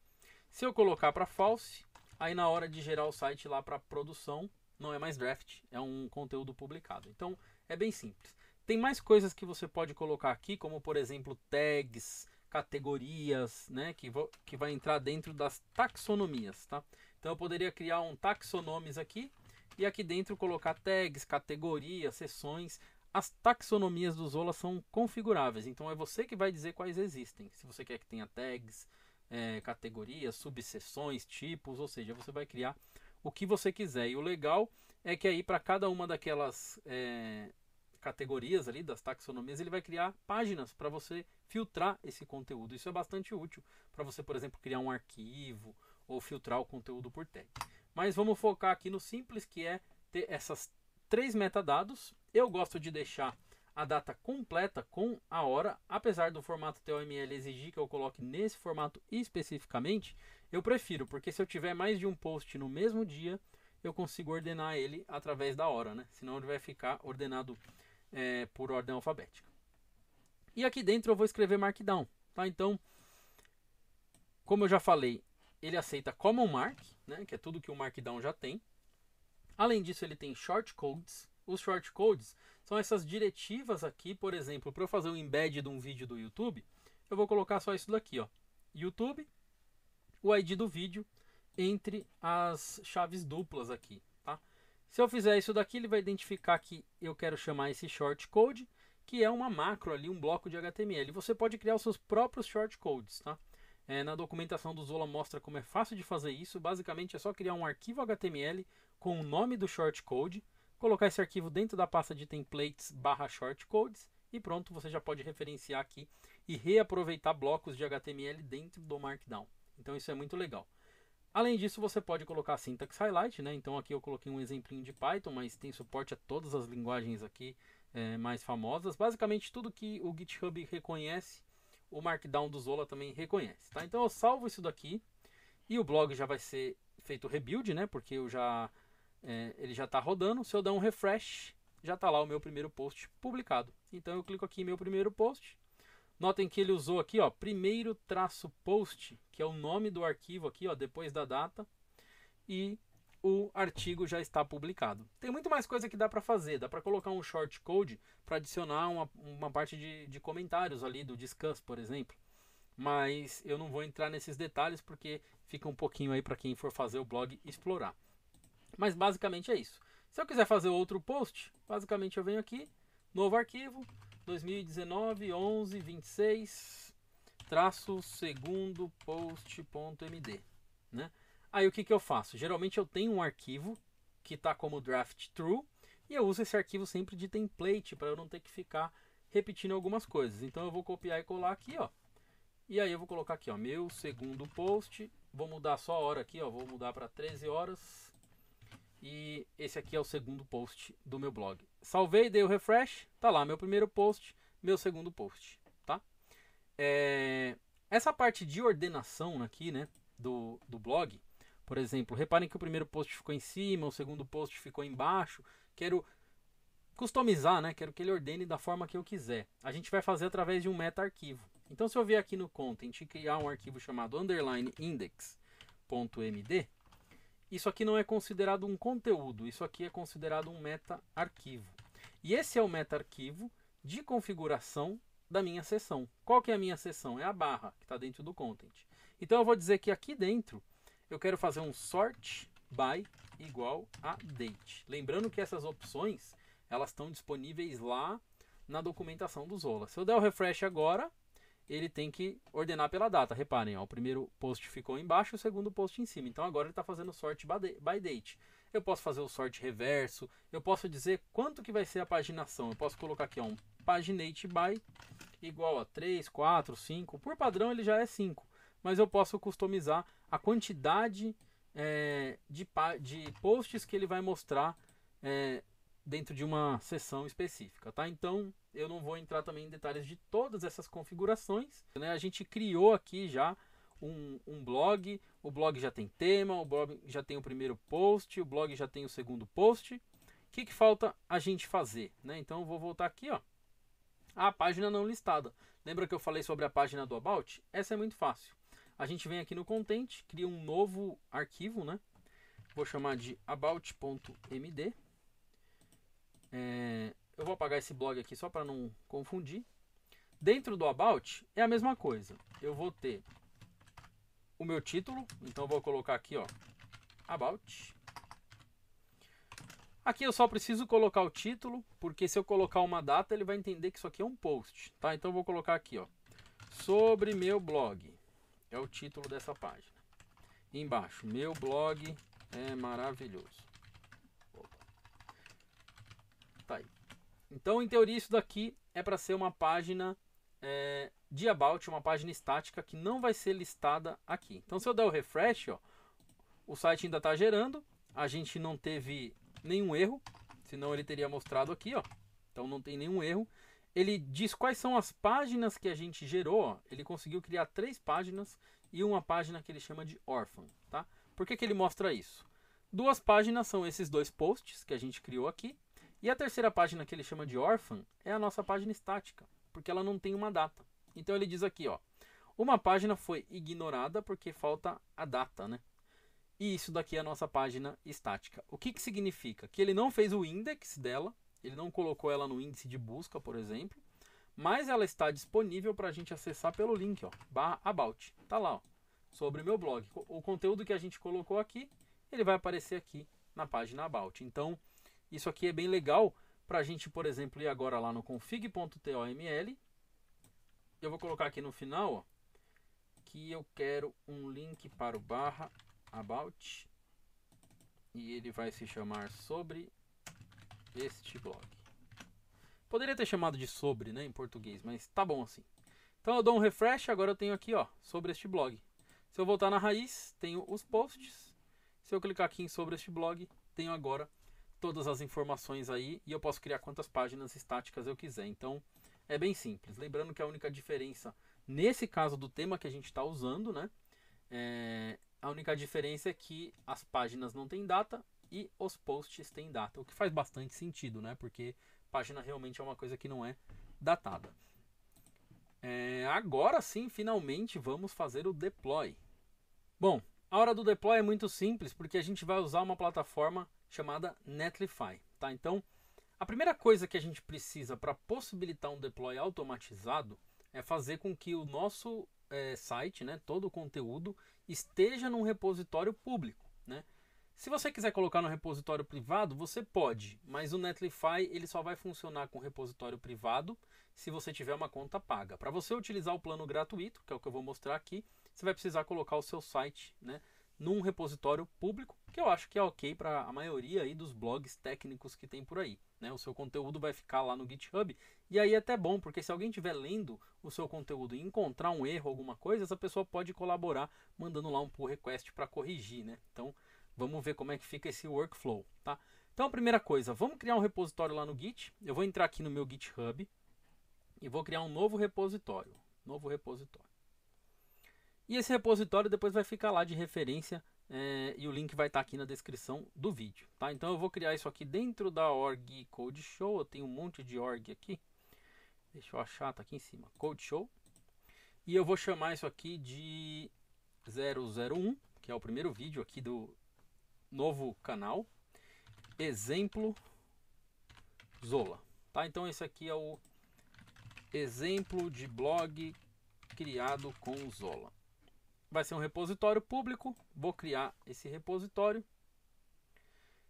Speaker 1: Se eu colocar para false, aí na hora de gerar o site lá para produção, não é mais draft, é um conteúdo publicado. Então é bem simples. Tem mais coisas que você pode colocar aqui, como por exemplo tags, categorias, né, que, que vai entrar dentro das taxonomias, tá? Então eu poderia criar um taxonomes aqui e aqui dentro colocar tags, categorias, seções. As taxonomias do Zola são configuráveis, então é você que vai dizer quais existem. Se você quer que tenha tags, é, categorias, subseções, tipos, ou seja, você vai criar o que você quiser. E o legal é que aí para cada uma daquelas é, categorias ali das taxonomias ele vai criar páginas para você filtrar esse conteúdo. Isso é bastante útil para você, por exemplo, criar um arquivo ou filtrar o conteúdo por tag. Mas vamos focar aqui no simples que é ter essas três metadados. Eu gosto de deixar a data completa com a hora, apesar do formato TOML exigir que eu coloque nesse formato especificamente, eu prefiro, porque se eu tiver mais de um post no mesmo dia, eu consigo ordenar ele através da hora, né? Senão ele vai ficar ordenado é, por ordem alfabética. E aqui dentro eu vou escrever Markdown, tá? Então, como eu já falei, ele aceita Common Mark, né? Que é tudo que o Markdown já tem. Além disso, ele tem Short Codes, os short codes são essas diretivas aqui, por exemplo, para eu fazer um embed de um vídeo do YouTube, eu vou colocar só isso daqui, ó. YouTube, o ID do vídeo entre as chaves duplas aqui, tá? Se eu fizer isso daqui, ele vai identificar que eu quero chamar esse short code, que é uma macro ali, um bloco de HTML. Você pode criar os seus próprios short codes, tá? É, na documentação do Zola mostra como é fácil de fazer isso. Basicamente é só criar um arquivo HTML com o nome do short code colocar esse arquivo dentro da pasta de templates barra shortcodes e pronto, você já pode referenciar aqui e reaproveitar blocos de HTML dentro do Markdown. Então isso é muito legal. Além disso, você pode colocar syntax highlight, né? Então aqui eu coloquei um exemplinho de Python, mas tem suporte a todas as linguagens aqui é, mais famosas. Basicamente tudo que o GitHub reconhece, o Markdown do Zola também reconhece, tá? Então eu salvo isso daqui e o blog já vai ser feito rebuild, né? Porque eu já é, ele já está rodando. Se eu dar um refresh, já está lá o meu primeiro post publicado. Então eu clico aqui em meu primeiro post. Notem que ele usou aqui, ó, primeiro traço post, que é o nome do arquivo aqui, ó, depois da data, e o artigo já está publicado. Tem muito mais coisa que dá para fazer, dá para colocar um short code para adicionar uma, uma parte de, de comentários ali do discuss, por exemplo. Mas eu não vou entrar nesses detalhes porque fica um pouquinho aí para quem for fazer o blog explorar. Mas basicamente é isso. Se eu quiser fazer outro post, basicamente eu venho aqui, novo arquivo, 2019 11 26 traço segundo post.md, né? Aí o que, que eu faço? Geralmente eu tenho um arquivo que está como draft true e eu uso esse arquivo sempre de template para eu não ter que ficar repetindo algumas coisas. Então eu vou copiar e colar aqui, ó. E aí eu vou colocar aqui, ó, meu segundo post. Vou mudar só a hora aqui, ó. Vou mudar para 13 horas. E esse aqui é o segundo post do meu blog. Salvei, dei o refresh, tá lá meu primeiro post, meu segundo post, tá? É, essa parte de ordenação aqui, né, do, do blog, por exemplo, reparem que o primeiro post ficou em cima, o segundo post ficou embaixo. Quero customizar, né? Quero que ele ordene da forma que eu quiser. A gente vai fazer através de um meta arquivo. Então, se eu vier aqui no content e criar um arquivo chamado underline index.md, isso aqui não é considerado um conteúdo, isso aqui é considerado um meta-arquivo. E esse é o meta-arquivo de configuração da minha sessão. Qual que é a minha sessão? É a barra que está dentro do content. Então eu vou dizer que aqui dentro eu quero fazer um sort by igual a date. Lembrando que essas opções elas estão disponíveis lá na documentação do Zola. Se eu der o refresh agora, ele tem que ordenar pela data. Reparem, ó, o primeiro post ficou embaixo, o segundo post em cima. Então agora ele está fazendo sorte by date. Eu posso fazer o sorte reverso, eu posso dizer quanto que vai ser a paginação. Eu posso colocar aqui ó, um paginate by igual a 3, 4, 5. Por padrão ele já é 5, mas eu posso customizar a quantidade é, de, de posts que ele vai mostrar é, dentro de uma sessão específica, tá? Então eu não vou entrar também em detalhes de todas essas configurações. Né? A gente criou aqui já um, um, blog, o blog já tem tema, o blog já tem o primeiro post, o blog já tem o segundo post. O que, que falta a gente fazer? Né? Então eu vou voltar aqui, ó. A página não listada. Lembra que eu falei sobre a página do About? Essa é muito fácil. A gente vem aqui no Content, cria um novo arquivo, né? Vou chamar de about.md é, eu vou apagar esse blog aqui só para não confundir. Dentro do About é a mesma coisa. Eu vou ter o meu título, então eu vou colocar aqui, ó, About. Aqui eu só preciso colocar o título, porque se eu colocar uma data, ele vai entender que isso aqui é um post, tá? Então eu vou colocar aqui, ó, sobre meu blog. É o título dessa página. embaixo, meu blog é maravilhoso. Tá aí. Então, em teoria, isso daqui é para ser uma página é, de about, uma página estática que não vai ser listada aqui. Então, se eu der o refresh, ó, o site ainda está gerando. A gente não teve nenhum erro, senão ele teria mostrado aqui, ó. Então, não tem nenhum erro. Ele diz quais são as páginas que a gente gerou. Ó. Ele conseguiu criar três páginas e uma página que ele chama de orphan, tá? Por que, que ele mostra isso? Duas páginas são esses dois posts que a gente criou aqui e a terceira página que ele chama de órfã é a nossa página estática, porque ela não tem uma data. Então ele diz aqui, ó, uma página foi ignorada porque falta a data, né? E isso daqui é a nossa página estática. O que, que significa? Que ele não fez o index dela, ele não colocou ela no índice de busca, por exemplo, mas ela está disponível para a gente acessar pelo link, ó, barra about. Tá lá, ó, sobre meu blog. O conteúdo que a gente colocou aqui, ele vai aparecer aqui na página about. Então, isso aqui é bem legal para a gente, por exemplo, ir agora lá no config.toml. Eu vou colocar aqui no final ó, que eu quero um link para o barra about e ele vai se chamar sobre este blog. Poderia ter chamado de sobre, né, em português, mas tá bom assim. Então eu dou um refresh, agora eu tenho aqui, ó, sobre este blog. Se eu voltar na raiz, tenho os posts. Se eu clicar aqui em sobre este blog, tenho agora todas as informações aí e eu posso criar quantas páginas estáticas eu quiser. Então é bem simples. Lembrando que a única diferença nesse caso do tema que a gente está usando, né? É, a única diferença é que as páginas não têm data e os posts têm data, o que faz bastante sentido, né? Porque página realmente é uma coisa que não é datada. É, agora sim, finalmente vamos fazer o deploy. Bom, a hora do deploy é muito simples porque a gente vai usar uma plataforma chamada Netlify. Tá? Então, a primeira coisa que a gente precisa para possibilitar um deploy automatizado é fazer com que o nosso é, site, né, todo o conteúdo, esteja num repositório público. Né? Se você quiser colocar no repositório privado, você pode, mas o Netlify ele só vai funcionar com repositório privado se você tiver uma conta paga. Para você utilizar o plano gratuito, que é o que eu vou mostrar aqui, você vai precisar colocar o seu site né, num repositório público, que eu acho que é ok para a maioria aí dos blogs técnicos que tem por aí. Né? O seu conteúdo vai ficar lá no GitHub, e aí é até bom, porque se alguém estiver lendo o seu conteúdo e encontrar um erro, alguma coisa, essa pessoa pode colaborar mandando lá um pull request para corrigir. Né? Então vamos ver como é que fica esse workflow. Tá? Então a primeira coisa, vamos criar um repositório lá no Git. Eu vou entrar aqui no meu GitHub e vou criar um novo repositório. Novo repositório. E esse repositório depois vai ficar lá de referência é, e o link vai estar tá aqui na descrição do vídeo. Tá? Então eu vou criar isso aqui dentro da org Code Show. Eu tenho um monte de org aqui. Deixa eu achar, tá aqui em cima. Code Show. E eu vou chamar isso aqui de 001, que é o primeiro vídeo aqui do novo canal. Exemplo Zola. Tá? Então esse aqui é o exemplo de blog criado com Zola vai ser um repositório público. Vou criar esse repositório.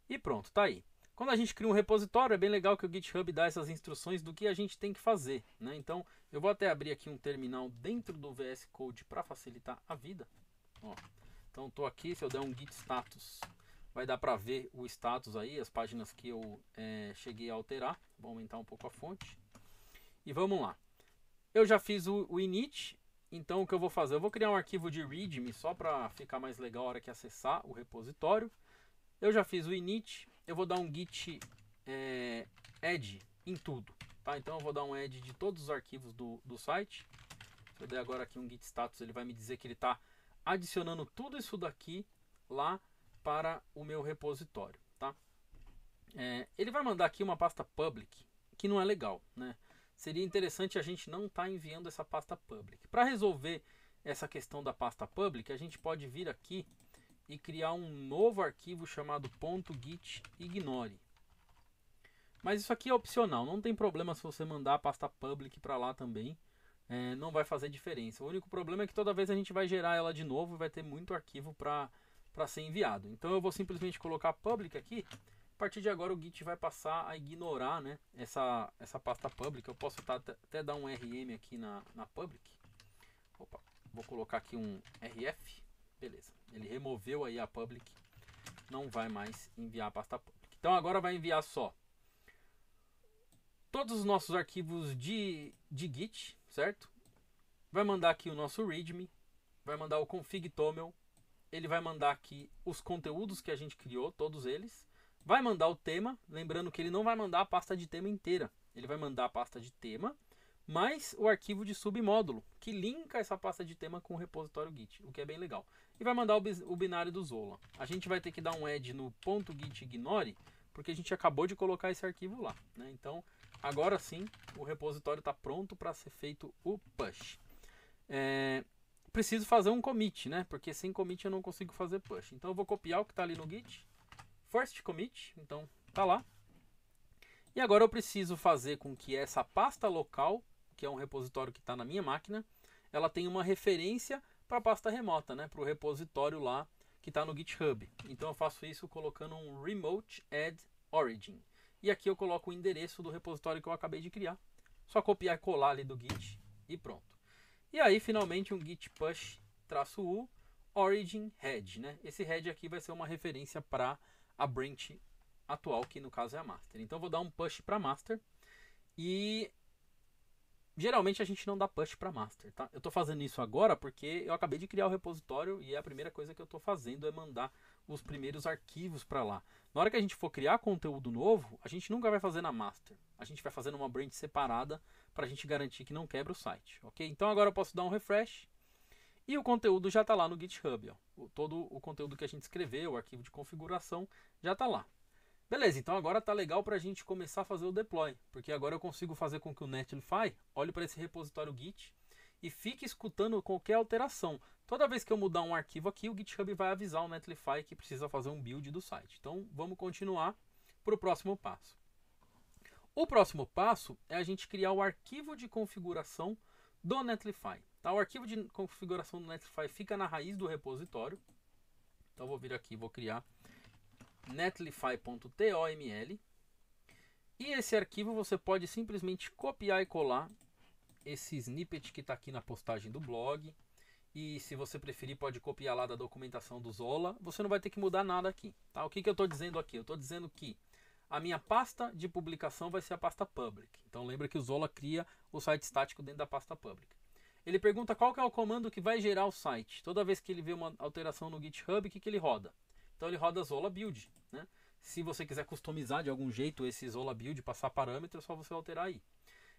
Speaker 1: E pronto, tá aí. Quando a gente cria um repositório, é bem legal que o GitHub dá essas instruções do que a gente tem que fazer. Né? Então, eu vou até abrir aqui um terminal dentro do VS Code para facilitar a vida. Ó, então, estou aqui, se eu der um git status, vai dar para ver o status aí, as páginas que eu é, cheguei a alterar. Vou aumentar um pouco a fonte. E vamos lá. Eu já fiz o, o init, então o que eu vou fazer? Eu vou criar um arquivo de readme só para ficar mais legal a hora que acessar o repositório. Eu já fiz o init, eu vou dar um git é, add em tudo. Tá? Então eu vou dar um add de todos os arquivos do, do site. Se eu der agora aqui um git status, ele vai me dizer que ele está adicionando tudo isso daqui lá para o meu repositório. Tá? É, ele vai mandar aqui uma pasta public, que não é legal. Né? seria interessante a gente não estar tá enviando essa pasta public. Para resolver essa questão da pasta public, a gente pode vir aqui e criar um novo arquivo chamado ignore. Mas isso aqui é opcional, não tem problema se você mandar a pasta public para lá também, é, não vai fazer diferença. O único problema é que toda vez a gente vai gerar ela de novo, e vai ter muito arquivo para ser enviado. Então eu vou simplesmente colocar public aqui a partir de agora o Git vai passar a ignorar né, essa, essa pasta public. Eu posso tá, até dar um RM aqui na, na public. Opa, vou colocar aqui um RF. Beleza, ele removeu aí a public. Não vai mais enviar a pasta public. Então agora vai enviar só todos os nossos arquivos de, de Git, certo? Vai mandar aqui o nosso readme, vai mandar o config.toml. ele vai mandar aqui os conteúdos que a gente criou, todos eles, vai mandar o tema, lembrando que ele não vai mandar a pasta de tema inteira. Ele vai mandar a pasta de tema, mais o arquivo de submódulo, que linka essa pasta de tema com o repositório Git, o que é bem legal. E vai mandar o binário do Zola. A gente vai ter que dar um add no .git ignore, porque a gente acabou de colocar esse arquivo lá. Né? Então, agora sim, o repositório está pronto para ser feito o push. É, preciso fazer um commit, né? porque sem commit eu não consigo fazer push. Então, eu vou copiar o que está ali no Git, first commit, então tá lá. E agora eu preciso fazer com que essa pasta local, que é um repositório que está na minha máquina, ela tenha uma referência para a pasta remota, né, para o repositório lá que está no GitHub. Então eu faço isso colocando um remote add origin. E aqui eu coloco o endereço do repositório que eu acabei de criar. Só copiar e colar ali do git e pronto. E aí finalmente um git push-u origin head, né? Esse head aqui vai ser uma referência para a branch atual, que no caso é a master. Então eu vou dar um push para master e geralmente a gente não dá push para master, tá? Eu estou fazendo isso agora porque eu acabei de criar o repositório e a primeira coisa que eu estou fazendo é mandar os primeiros arquivos para lá. Na hora que a gente for criar conteúdo novo, a gente nunca vai fazer na master. A gente vai fazer numa branch separada para a gente garantir que não quebra o site, ok? Então agora eu posso dar um refresh e o conteúdo já está lá no GitHub. Ó. O, todo o conteúdo que a gente escreveu, o arquivo de configuração, já está lá. Beleza, então agora está legal para a gente começar a fazer o deploy, porque agora eu consigo fazer com que o Netlify olhe para esse repositório Git e fique escutando qualquer alteração. Toda vez que eu mudar um arquivo aqui, o GitHub vai avisar o Netlify que precisa fazer um build do site. Então vamos continuar para o próximo passo. O próximo passo é a gente criar o arquivo de configuração do Netlify. Tá, o arquivo de configuração do Netlify fica na raiz do repositório. Então vou vir aqui, vou criar netlify.toml e esse arquivo você pode simplesmente copiar e colar esse snippet que está aqui na postagem do blog. E se você preferir, pode copiar lá da documentação do Zola. Você não vai ter que mudar nada aqui. Tá? O que, que eu estou dizendo aqui? Eu estou dizendo que a minha pasta de publicação vai ser a pasta public. Então lembra que o Zola cria o site estático dentro da pasta public. Ele pergunta qual que é o comando que vai gerar o site. Toda vez que ele vê uma alteração no GitHub, o que, que ele roda? Então ele roda Zola Build. Né? Se você quiser customizar de algum jeito esse Zola Build, passar parâmetros, é só você alterar aí.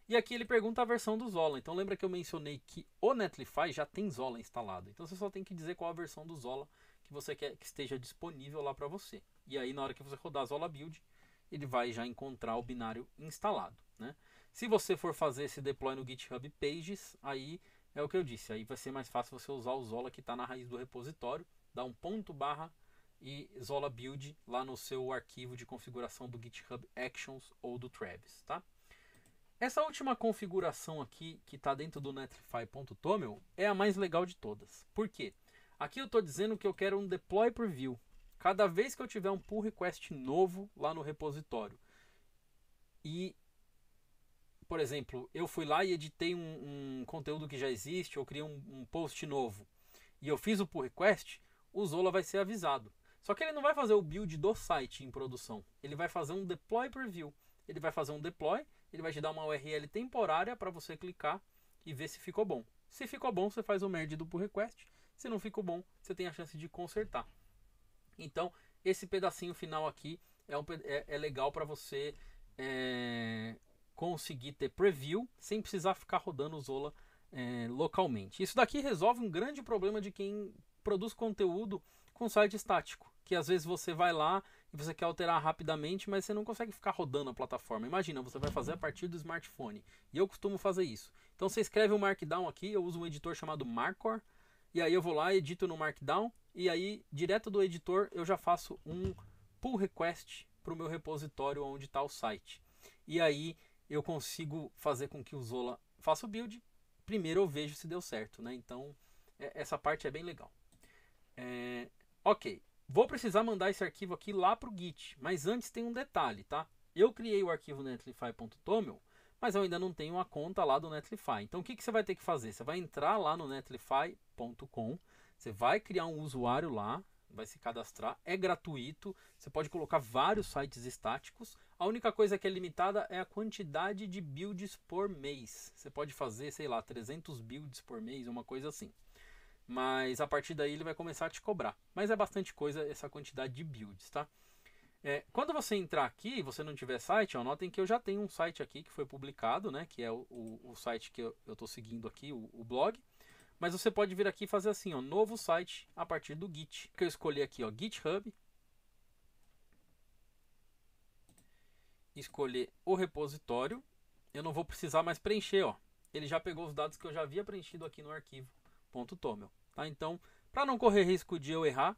Speaker 1: E aqui ele pergunta a versão do Zola. Então lembra que eu mencionei que o Netlify já tem Zola instalado. Então você só tem que dizer qual a versão do Zola que você quer que esteja disponível lá para você. E aí na hora que você rodar a Zola Build, ele vai já encontrar o binário instalado. Né? Se você for fazer esse deploy no GitHub Pages, aí é o que eu disse, aí vai ser mais fácil você usar o Zola que está na raiz do repositório, dá um ponto barra e Zola Build lá no seu arquivo de configuração do GitHub Actions ou do Travis, tá? Essa última configuração aqui, que está dentro do netlify.toml, é a mais legal de todas. Por quê? Aqui eu estou dizendo que eu quero um deploy por view. Cada vez que eu tiver um pull request novo lá no repositório e por exemplo, eu fui lá e editei um, um conteúdo que já existe, ou criei um, um, post novo, e eu fiz o pull request, o Zola vai ser avisado. Só que ele não vai fazer o build do site em produção, ele vai fazer um deploy preview. Ele vai fazer um deploy, ele vai te dar uma URL temporária para você clicar e ver se ficou bom. Se ficou bom, você faz o merge do pull request. Se não ficou bom, você tem a chance de consertar. Então, esse pedacinho final aqui é, um, é, é legal para você é, conseguir ter preview sem precisar ficar rodando o Zola é, localmente. Isso daqui resolve um grande problema de quem produz conteúdo com site estático, que às vezes você vai lá e você quer alterar rapidamente, mas você não consegue ficar rodando a plataforma. Imagina, você vai fazer a partir do smartphone. E eu costumo fazer isso. Então você escreve o um Markdown aqui, eu uso um editor chamado Markor, e aí eu vou lá, edito no Markdown, e aí direto do editor eu já faço um pull request para o meu repositório onde está o site. E aí eu consigo fazer com que o Zola faça o build. Primeiro eu vejo se deu certo, né? Então, é, essa parte é bem legal. É, ok, vou precisar mandar esse arquivo aqui lá para o Git, mas antes tem um detalhe, tá? Eu criei o arquivo netlify.toml, mas eu ainda não tenho a conta lá do Netlify. Então, o que, que você vai ter que fazer? Você vai entrar lá no netlify.com, você vai criar um usuário lá, vai se cadastrar. É gratuito, você pode colocar vários sites estáticos. A única coisa que é limitada é a quantidade de builds por mês. Você pode fazer, sei lá, 300 builds por mês, uma coisa assim. Mas a partir daí ele vai começar a te cobrar. Mas é bastante coisa essa quantidade de builds, tá? É, quando você entrar aqui e você não tiver site, ó, notem que eu já tenho um site aqui que foi publicado, né? Que é o, o, o site que eu estou seguindo aqui, o, o blog. Mas você pode vir aqui e fazer assim, ó, novo site a partir do Git. Que eu escolhi aqui, ó, GitHub. Escolher o repositório. Eu não vou precisar mais preencher, ó. Ele já pegou os dados que eu já havia preenchido aqui no arquivo.toml, tá? Então, para não correr risco de eu errar,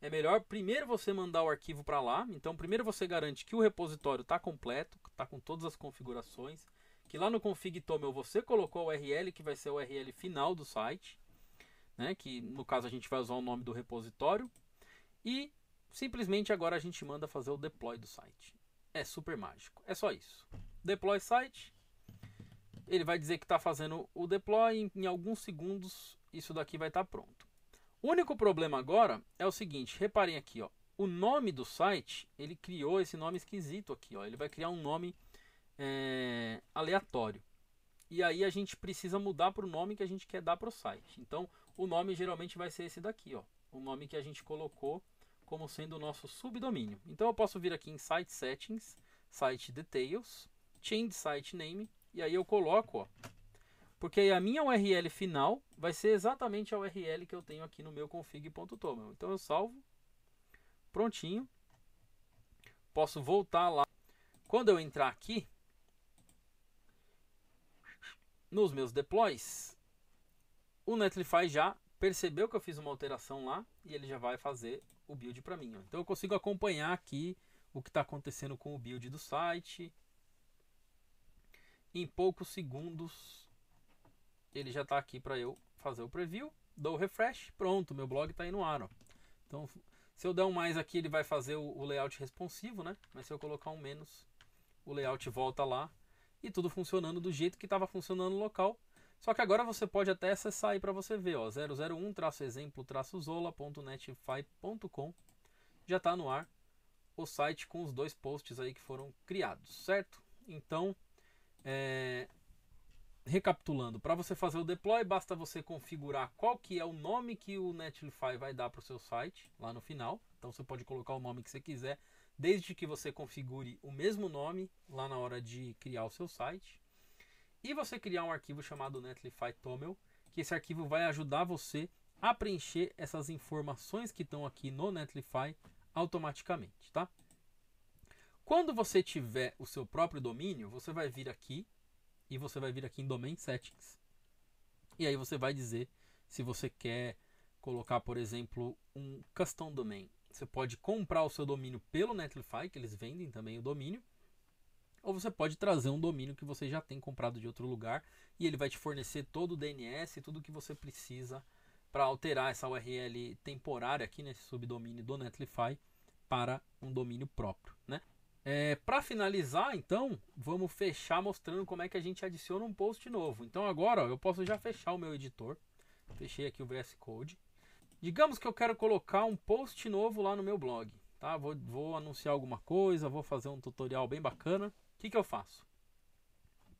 Speaker 1: é melhor primeiro você mandar o arquivo para lá. Então, primeiro você garante que o repositório está completo, está com todas as configurações que lá no config toml você colocou o URL que vai ser o URL final do site, né? que no caso a gente vai usar o nome do repositório, e simplesmente agora a gente manda fazer o deploy do site. É super mágico, é só isso. Deploy site, ele vai dizer que está fazendo o deploy, em alguns segundos isso daqui vai estar tá pronto. O único problema agora é o seguinte, reparem aqui, ó, o nome do site, ele criou esse nome esquisito aqui, ó, ele vai criar um nome é, aleatório. E aí a gente precisa mudar para o nome que a gente quer dar para o site. Então o nome geralmente vai ser esse daqui, ó, o nome que a gente colocou como sendo o nosso subdomínio. Então eu posso vir aqui em Site Settings, Site Details, Change Site Name e aí eu coloco, ó, porque aí a minha URL final vai ser exatamente a URL que eu tenho aqui no meu config.toml. Então eu salvo, prontinho, posso voltar lá. Quando eu entrar aqui, nos meus deploys, o Netlify já percebeu que eu fiz uma alteração lá e ele já vai fazer o build para mim. Ó. Então eu consigo acompanhar aqui o que está acontecendo com o build do site. Em poucos segundos ele já está aqui para eu fazer o preview, dou o refresh, pronto, meu blog está aí no ar. Ó. Então se eu der um mais aqui ele vai fazer o, o layout responsivo, né? Mas se eu colocar um menos, o layout volta lá e tudo funcionando do jeito que estava funcionando no local. Só que agora você pode até acessar aí para você ver, ó, 001-exemplo-zola.netify.com. Já está no ar o site com os dois posts aí que foram criados, certo? Então, é... recapitulando, para você fazer o deploy, basta você configurar qual que é o nome que o Netlify vai dar para o seu site lá no final. Então você pode colocar o nome que você quiser desde que você configure o mesmo nome lá na hora de criar o seu site. E você criar um arquivo chamado Netlify Toml, que esse arquivo vai ajudar você a preencher essas informações que estão aqui no Netlify automaticamente, tá? Quando você tiver o seu próprio domínio, você vai vir aqui e você vai vir aqui em Domain Settings. E aí você vai dizer se você quer colocar, por exemplo, um custom domain você pode comprar o seu domínio pelo Netlify, que eles vendem também o domínio. Ou você pode trazer um domínio que você já tem comprado de outro lugar e ele vai te fornecer todo o DNS e tudo o que você precisa para alterar essa URL temporária aqui nesse subdomínio do Netlify para um domínio próprio, né? É, para finalizar, então, vamos fechar mostrando como é que a gente adiciona um post novo. Então agora ó, eu posso já fechar o meu editor. Fechei aqui o VS Code. Digamos que eu quero colocar um post novo lá no meu blog, tá? Vou, vou anunciar alguma coisa, vou fazer um tutorial bem bacana. O que, que eu faço?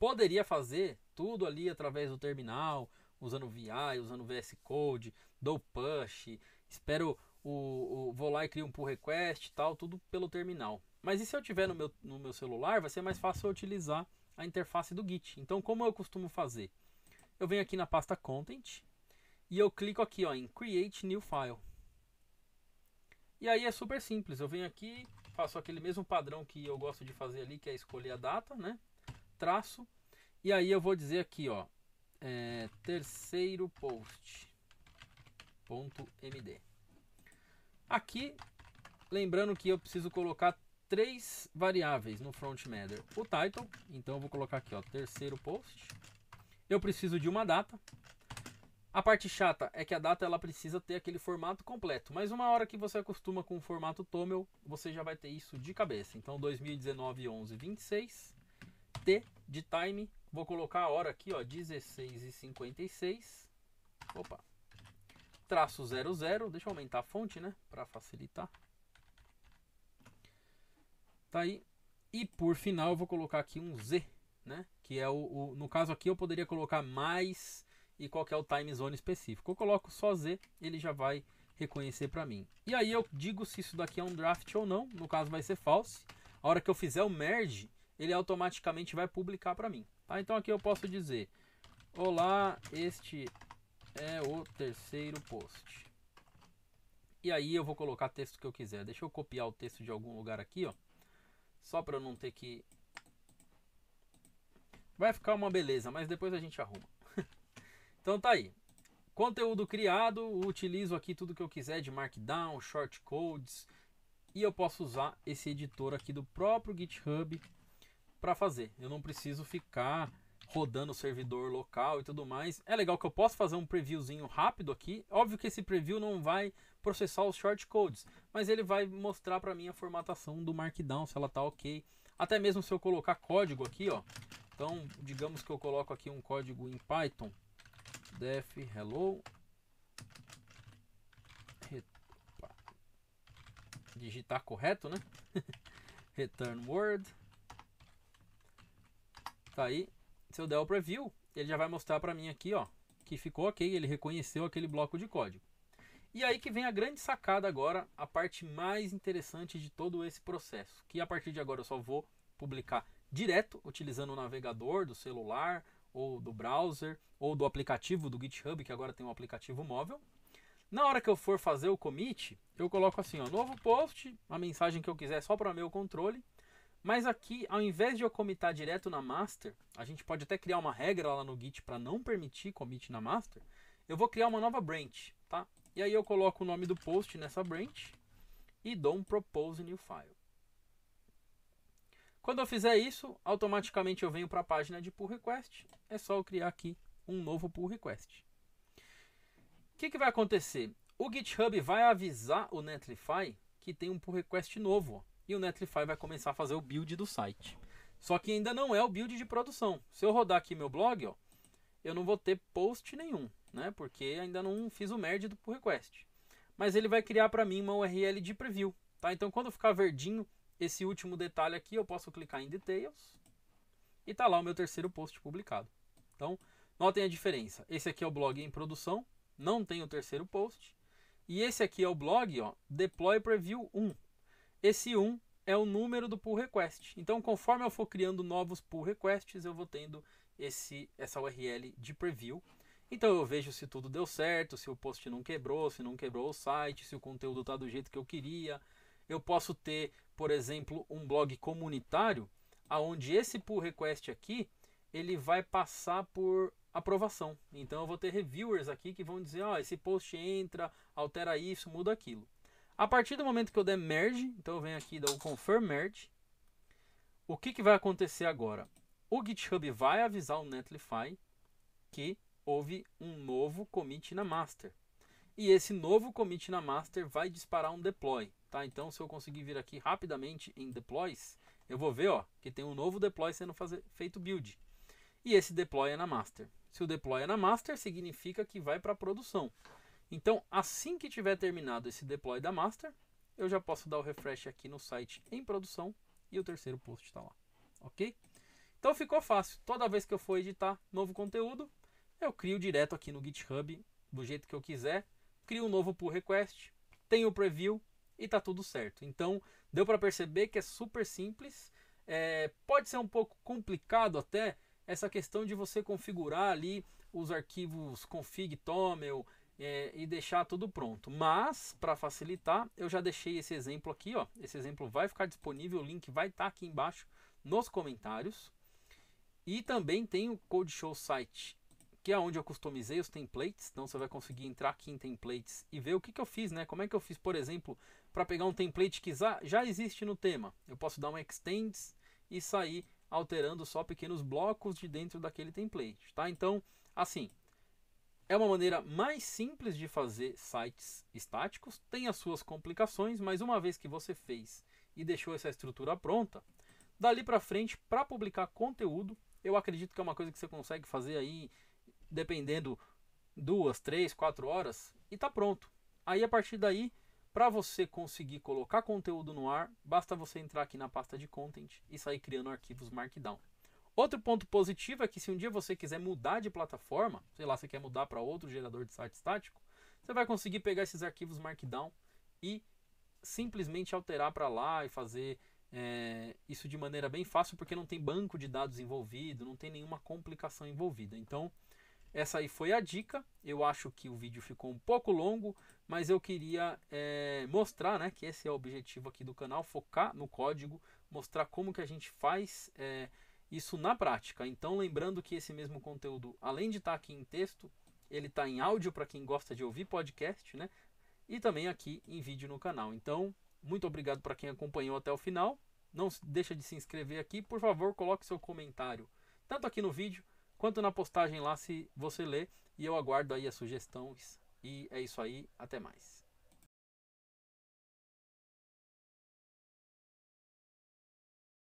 Speaker 1: Poderia fazer tudo ali através do terminal, usando VI, usando VS Code, dou push, espero o, o, vou lá e crio um pull request e tal, tudo pelo terminal. Mas e se eu tiver no meu, no meu celular, vai ser mais fácil eu utilizar a interface do Git. Então, como eu costumo fazer? Eu venho aqui na pasta Content, e eu clico aqui ó, em Create New File. E aí é super simples. Eu venho aqui, faço aquele mesmo padrão que eu gosto de fazer ali, que é escolher a data, né? Traço. E aí eu vou dizer aqui, ó, é, terceiro post. .md. Aqui, lembrando que eu preciso colocar três variáveis no front matter. O title, então eu vou colocar aqui, ó, terceiro post. Eu preciso de uma data, a parte chata é que a data ela precisa ter aquele formato completo, mas uma hora que você acostuma com o formato TOML você já vai ter isso de cabeça. Então 2019 11 26 T de time, vou colocar a hora aqui, ó, 16 e 56. Opa. Traço 00, deixa eu aumentar a fonte, né, para facilitar. Tá aí. E por final eu vou colocar aqui um Z, né, que é o, o no caso aqui eu poderia colocar mais e qual é o time zone específico. Eu coloco só Z, ele já vai reconhecer para mim. E aí eu digo se isso daqui é um draft ou não, no caso vai ser false. A hora que eu fizer o merge, ele automaticamente vai publicar para mim. Tá? Então aqui eu posso dizer, olá, este é o terceiro post. E aí eu vou colocar texto que eu quiser. Deixa eu copiar o texto de algum lugar aqui, ó. Só para não ter que Vai ficar uma beleza, mas depois a gente arruma. Então tá aí. Conteúdo criado, utilizo aqui tudo que eu quiser de Markdown, shortcodes e eu posso usar esse editor aqui do próprio GitHub para fazer. Eu não preciso ficar rodando o servidor local e tudo mais. É legal que eu posso fazer um previewzinho rápido aqui. Óbvio que esse preview não vai processar os shortcodes, mas ele vai mostrar para mim a formatação do Markdown, se ela tá ok. Até mesmo se eu colocar código aqui, ó. Então, digamos que eu coloco aqui um código em Python def hello digitar correto, né? return word. Tá aí. Se eu der o preview, ele já vai mostrar para mim aqui, ó, que ficou OK, ele reconheceu aquele bloco de código. E aí que vem a grande sacada agora, a parte mais interessante de todo esse processo, que a partir de agora eu só vou publicar direto utilizando o navegador do celular ou do browser, ou do aplicativo do GitHub, que agora tem um aplicativo móvel. Na hora que eu for fazer o commit, eu coloco assim, ó, novo post, a mensagem que eu quiser só para meu controle. Mas aqui, ao invés de eu comitar direto na master, a gente pode até criar uma regra lá no Git para não permitir commit na master. Eu vou criar uma nova branch, tá? E aí eu coloco o nome do post nessa branch e dou um propose new file. Quando eu fizer isso, automaticamente eu venho para a página de pull request. É só eu criar aqui um novo pull request. O que, que vai acontecer? O GitHub vai avisar o Netlify que tem um pull request novo. E o Netlify vai começar a fazer o build do site. Só que ainda não é o build de produção. Se eu rodar aqui meu blog, ó, eu não vou ter post nenhum, né? Porque ainda não fiz o merge do pull request. Mas ele vai criar para mim uma URL de preview, tá? Então quando ficar verdinho, esse último detalhe aqui, eu posso clicar em Details e tá lá o meu terceiro post publicado. Então, notem a diferença. Esse aqui é o blog em produção, não tem o terceiro post. E esse aqui é o blog, ó, Deploy Preview 1. Esse 1 é o número do pull request. Então, conforme eu for criando novos pull requests, eu vou tendo esse essa URL de preview. Então eu vejo se tudo deu certo, se o post não quebrou, se não quebrou o site, se o conteúdo está do jeito que eu queria, eu posso ter, por exemplo, um blog comunitário, aonde esse pull request aqui, ele vai passar por aprovação. Então eu vou ter reviewers aqui que vão dizer, ó, oh, esse post entra, altera isso, muda aquilo. A partir do momento que eu der merge, então eu venho aqui e dou confirm merge, o que, que vai acontecer agora? O GitHub vai avisar o Netlify que houve um novo commit na master. E esse novo commit na master vai disparar um deploy. Tá? Então, se eu conseguir vir aqui rapidamente em deploys, eu vou ver ó, que tem um novo deploy sendo fazer, feito build. E esse deploy é na master. Se o deploy é na master, significa que vai para produção. Então, assim que tiver terminado esse deploy da master, eu já posso dar o refresh aqui no site em produção e o terceiro post está lá, ok? Então ficou fácil. Toda vez que eu for editar novo conteúdo, eu crio direto aqui no GitHub do jeito que eu quiser, crio um novo pull request, tenho o preview e tá tudo certo. Então, deu para perceber que é super simples. É, pode ser um pouco complicado até essa questão de você configurar ali os arquivos config toml é, e deixar tudo pronto. Mas para facilitar, eu já deixei esse exemplo aqui, ó. Esse exemplo vai ficar disponível, o link vai estar tá aqui embaixo nos comentários. E também tem o Code Show Site que é onde eu customizei os templates. Então você vai conseguir entrar aqui em templates e ver o que, que eu fiz, né? Como é que eu fiz, por exemplo, para pegar um template que já existe no tema. Eu posso dar um extends e sair alterando só pequenos blocos de dentro daquele template, tá? Então, assim, é uma maneira mais simples de fazer sites estáticos, tem as suas complicações, mas uma vez que você fez e deixou essa estrutura pronta, dali para frente, para publicar conteúdo, eu acredito que é uma coisa que você consegue fazer aí dependendo, duas, três, quatro horas e tá pronto. Aí a partir daí, para você conseguir colocar conteúdo no ar, basta você entrar aqui na pasta de content e sair criando arquivos Markdown. Outro ponto positivo é que se um dia você quiser mudar de plataforma, sei lá, você quer mudar para outro gerador de site estático, você vai conseguir pegar esses arquivos Markdown e simplesmente alterar para lá e fazer é, isso de maneira bem fácil, porque não tem banco de dados envolvido, não tem nenhuma complicação envolvida. Então, essa aí foi a dica. Eu acho que o vídeo ficou um pouco longo, mas eu queria é, mostrar, né, que esse é o objetivo aqui do canal, focar no código, mostrar como que a gente faz é, isso na prática. Então, lembrando que esse mesmo conteúdo, além de estar tá aqui em texto, ele está em áudio para quem gosta de ouvir podcast, né? E também aqui em vídeo no canal. Então, muito obrigado para quem acompanhou até o final. Não deixa de se inscrever aqui, por favor, coloque seu comentário tanto aqui no vídeo quanto na postagem lá se você lê. E eu aguardo aí as sugestões. E é isso aí, até mais.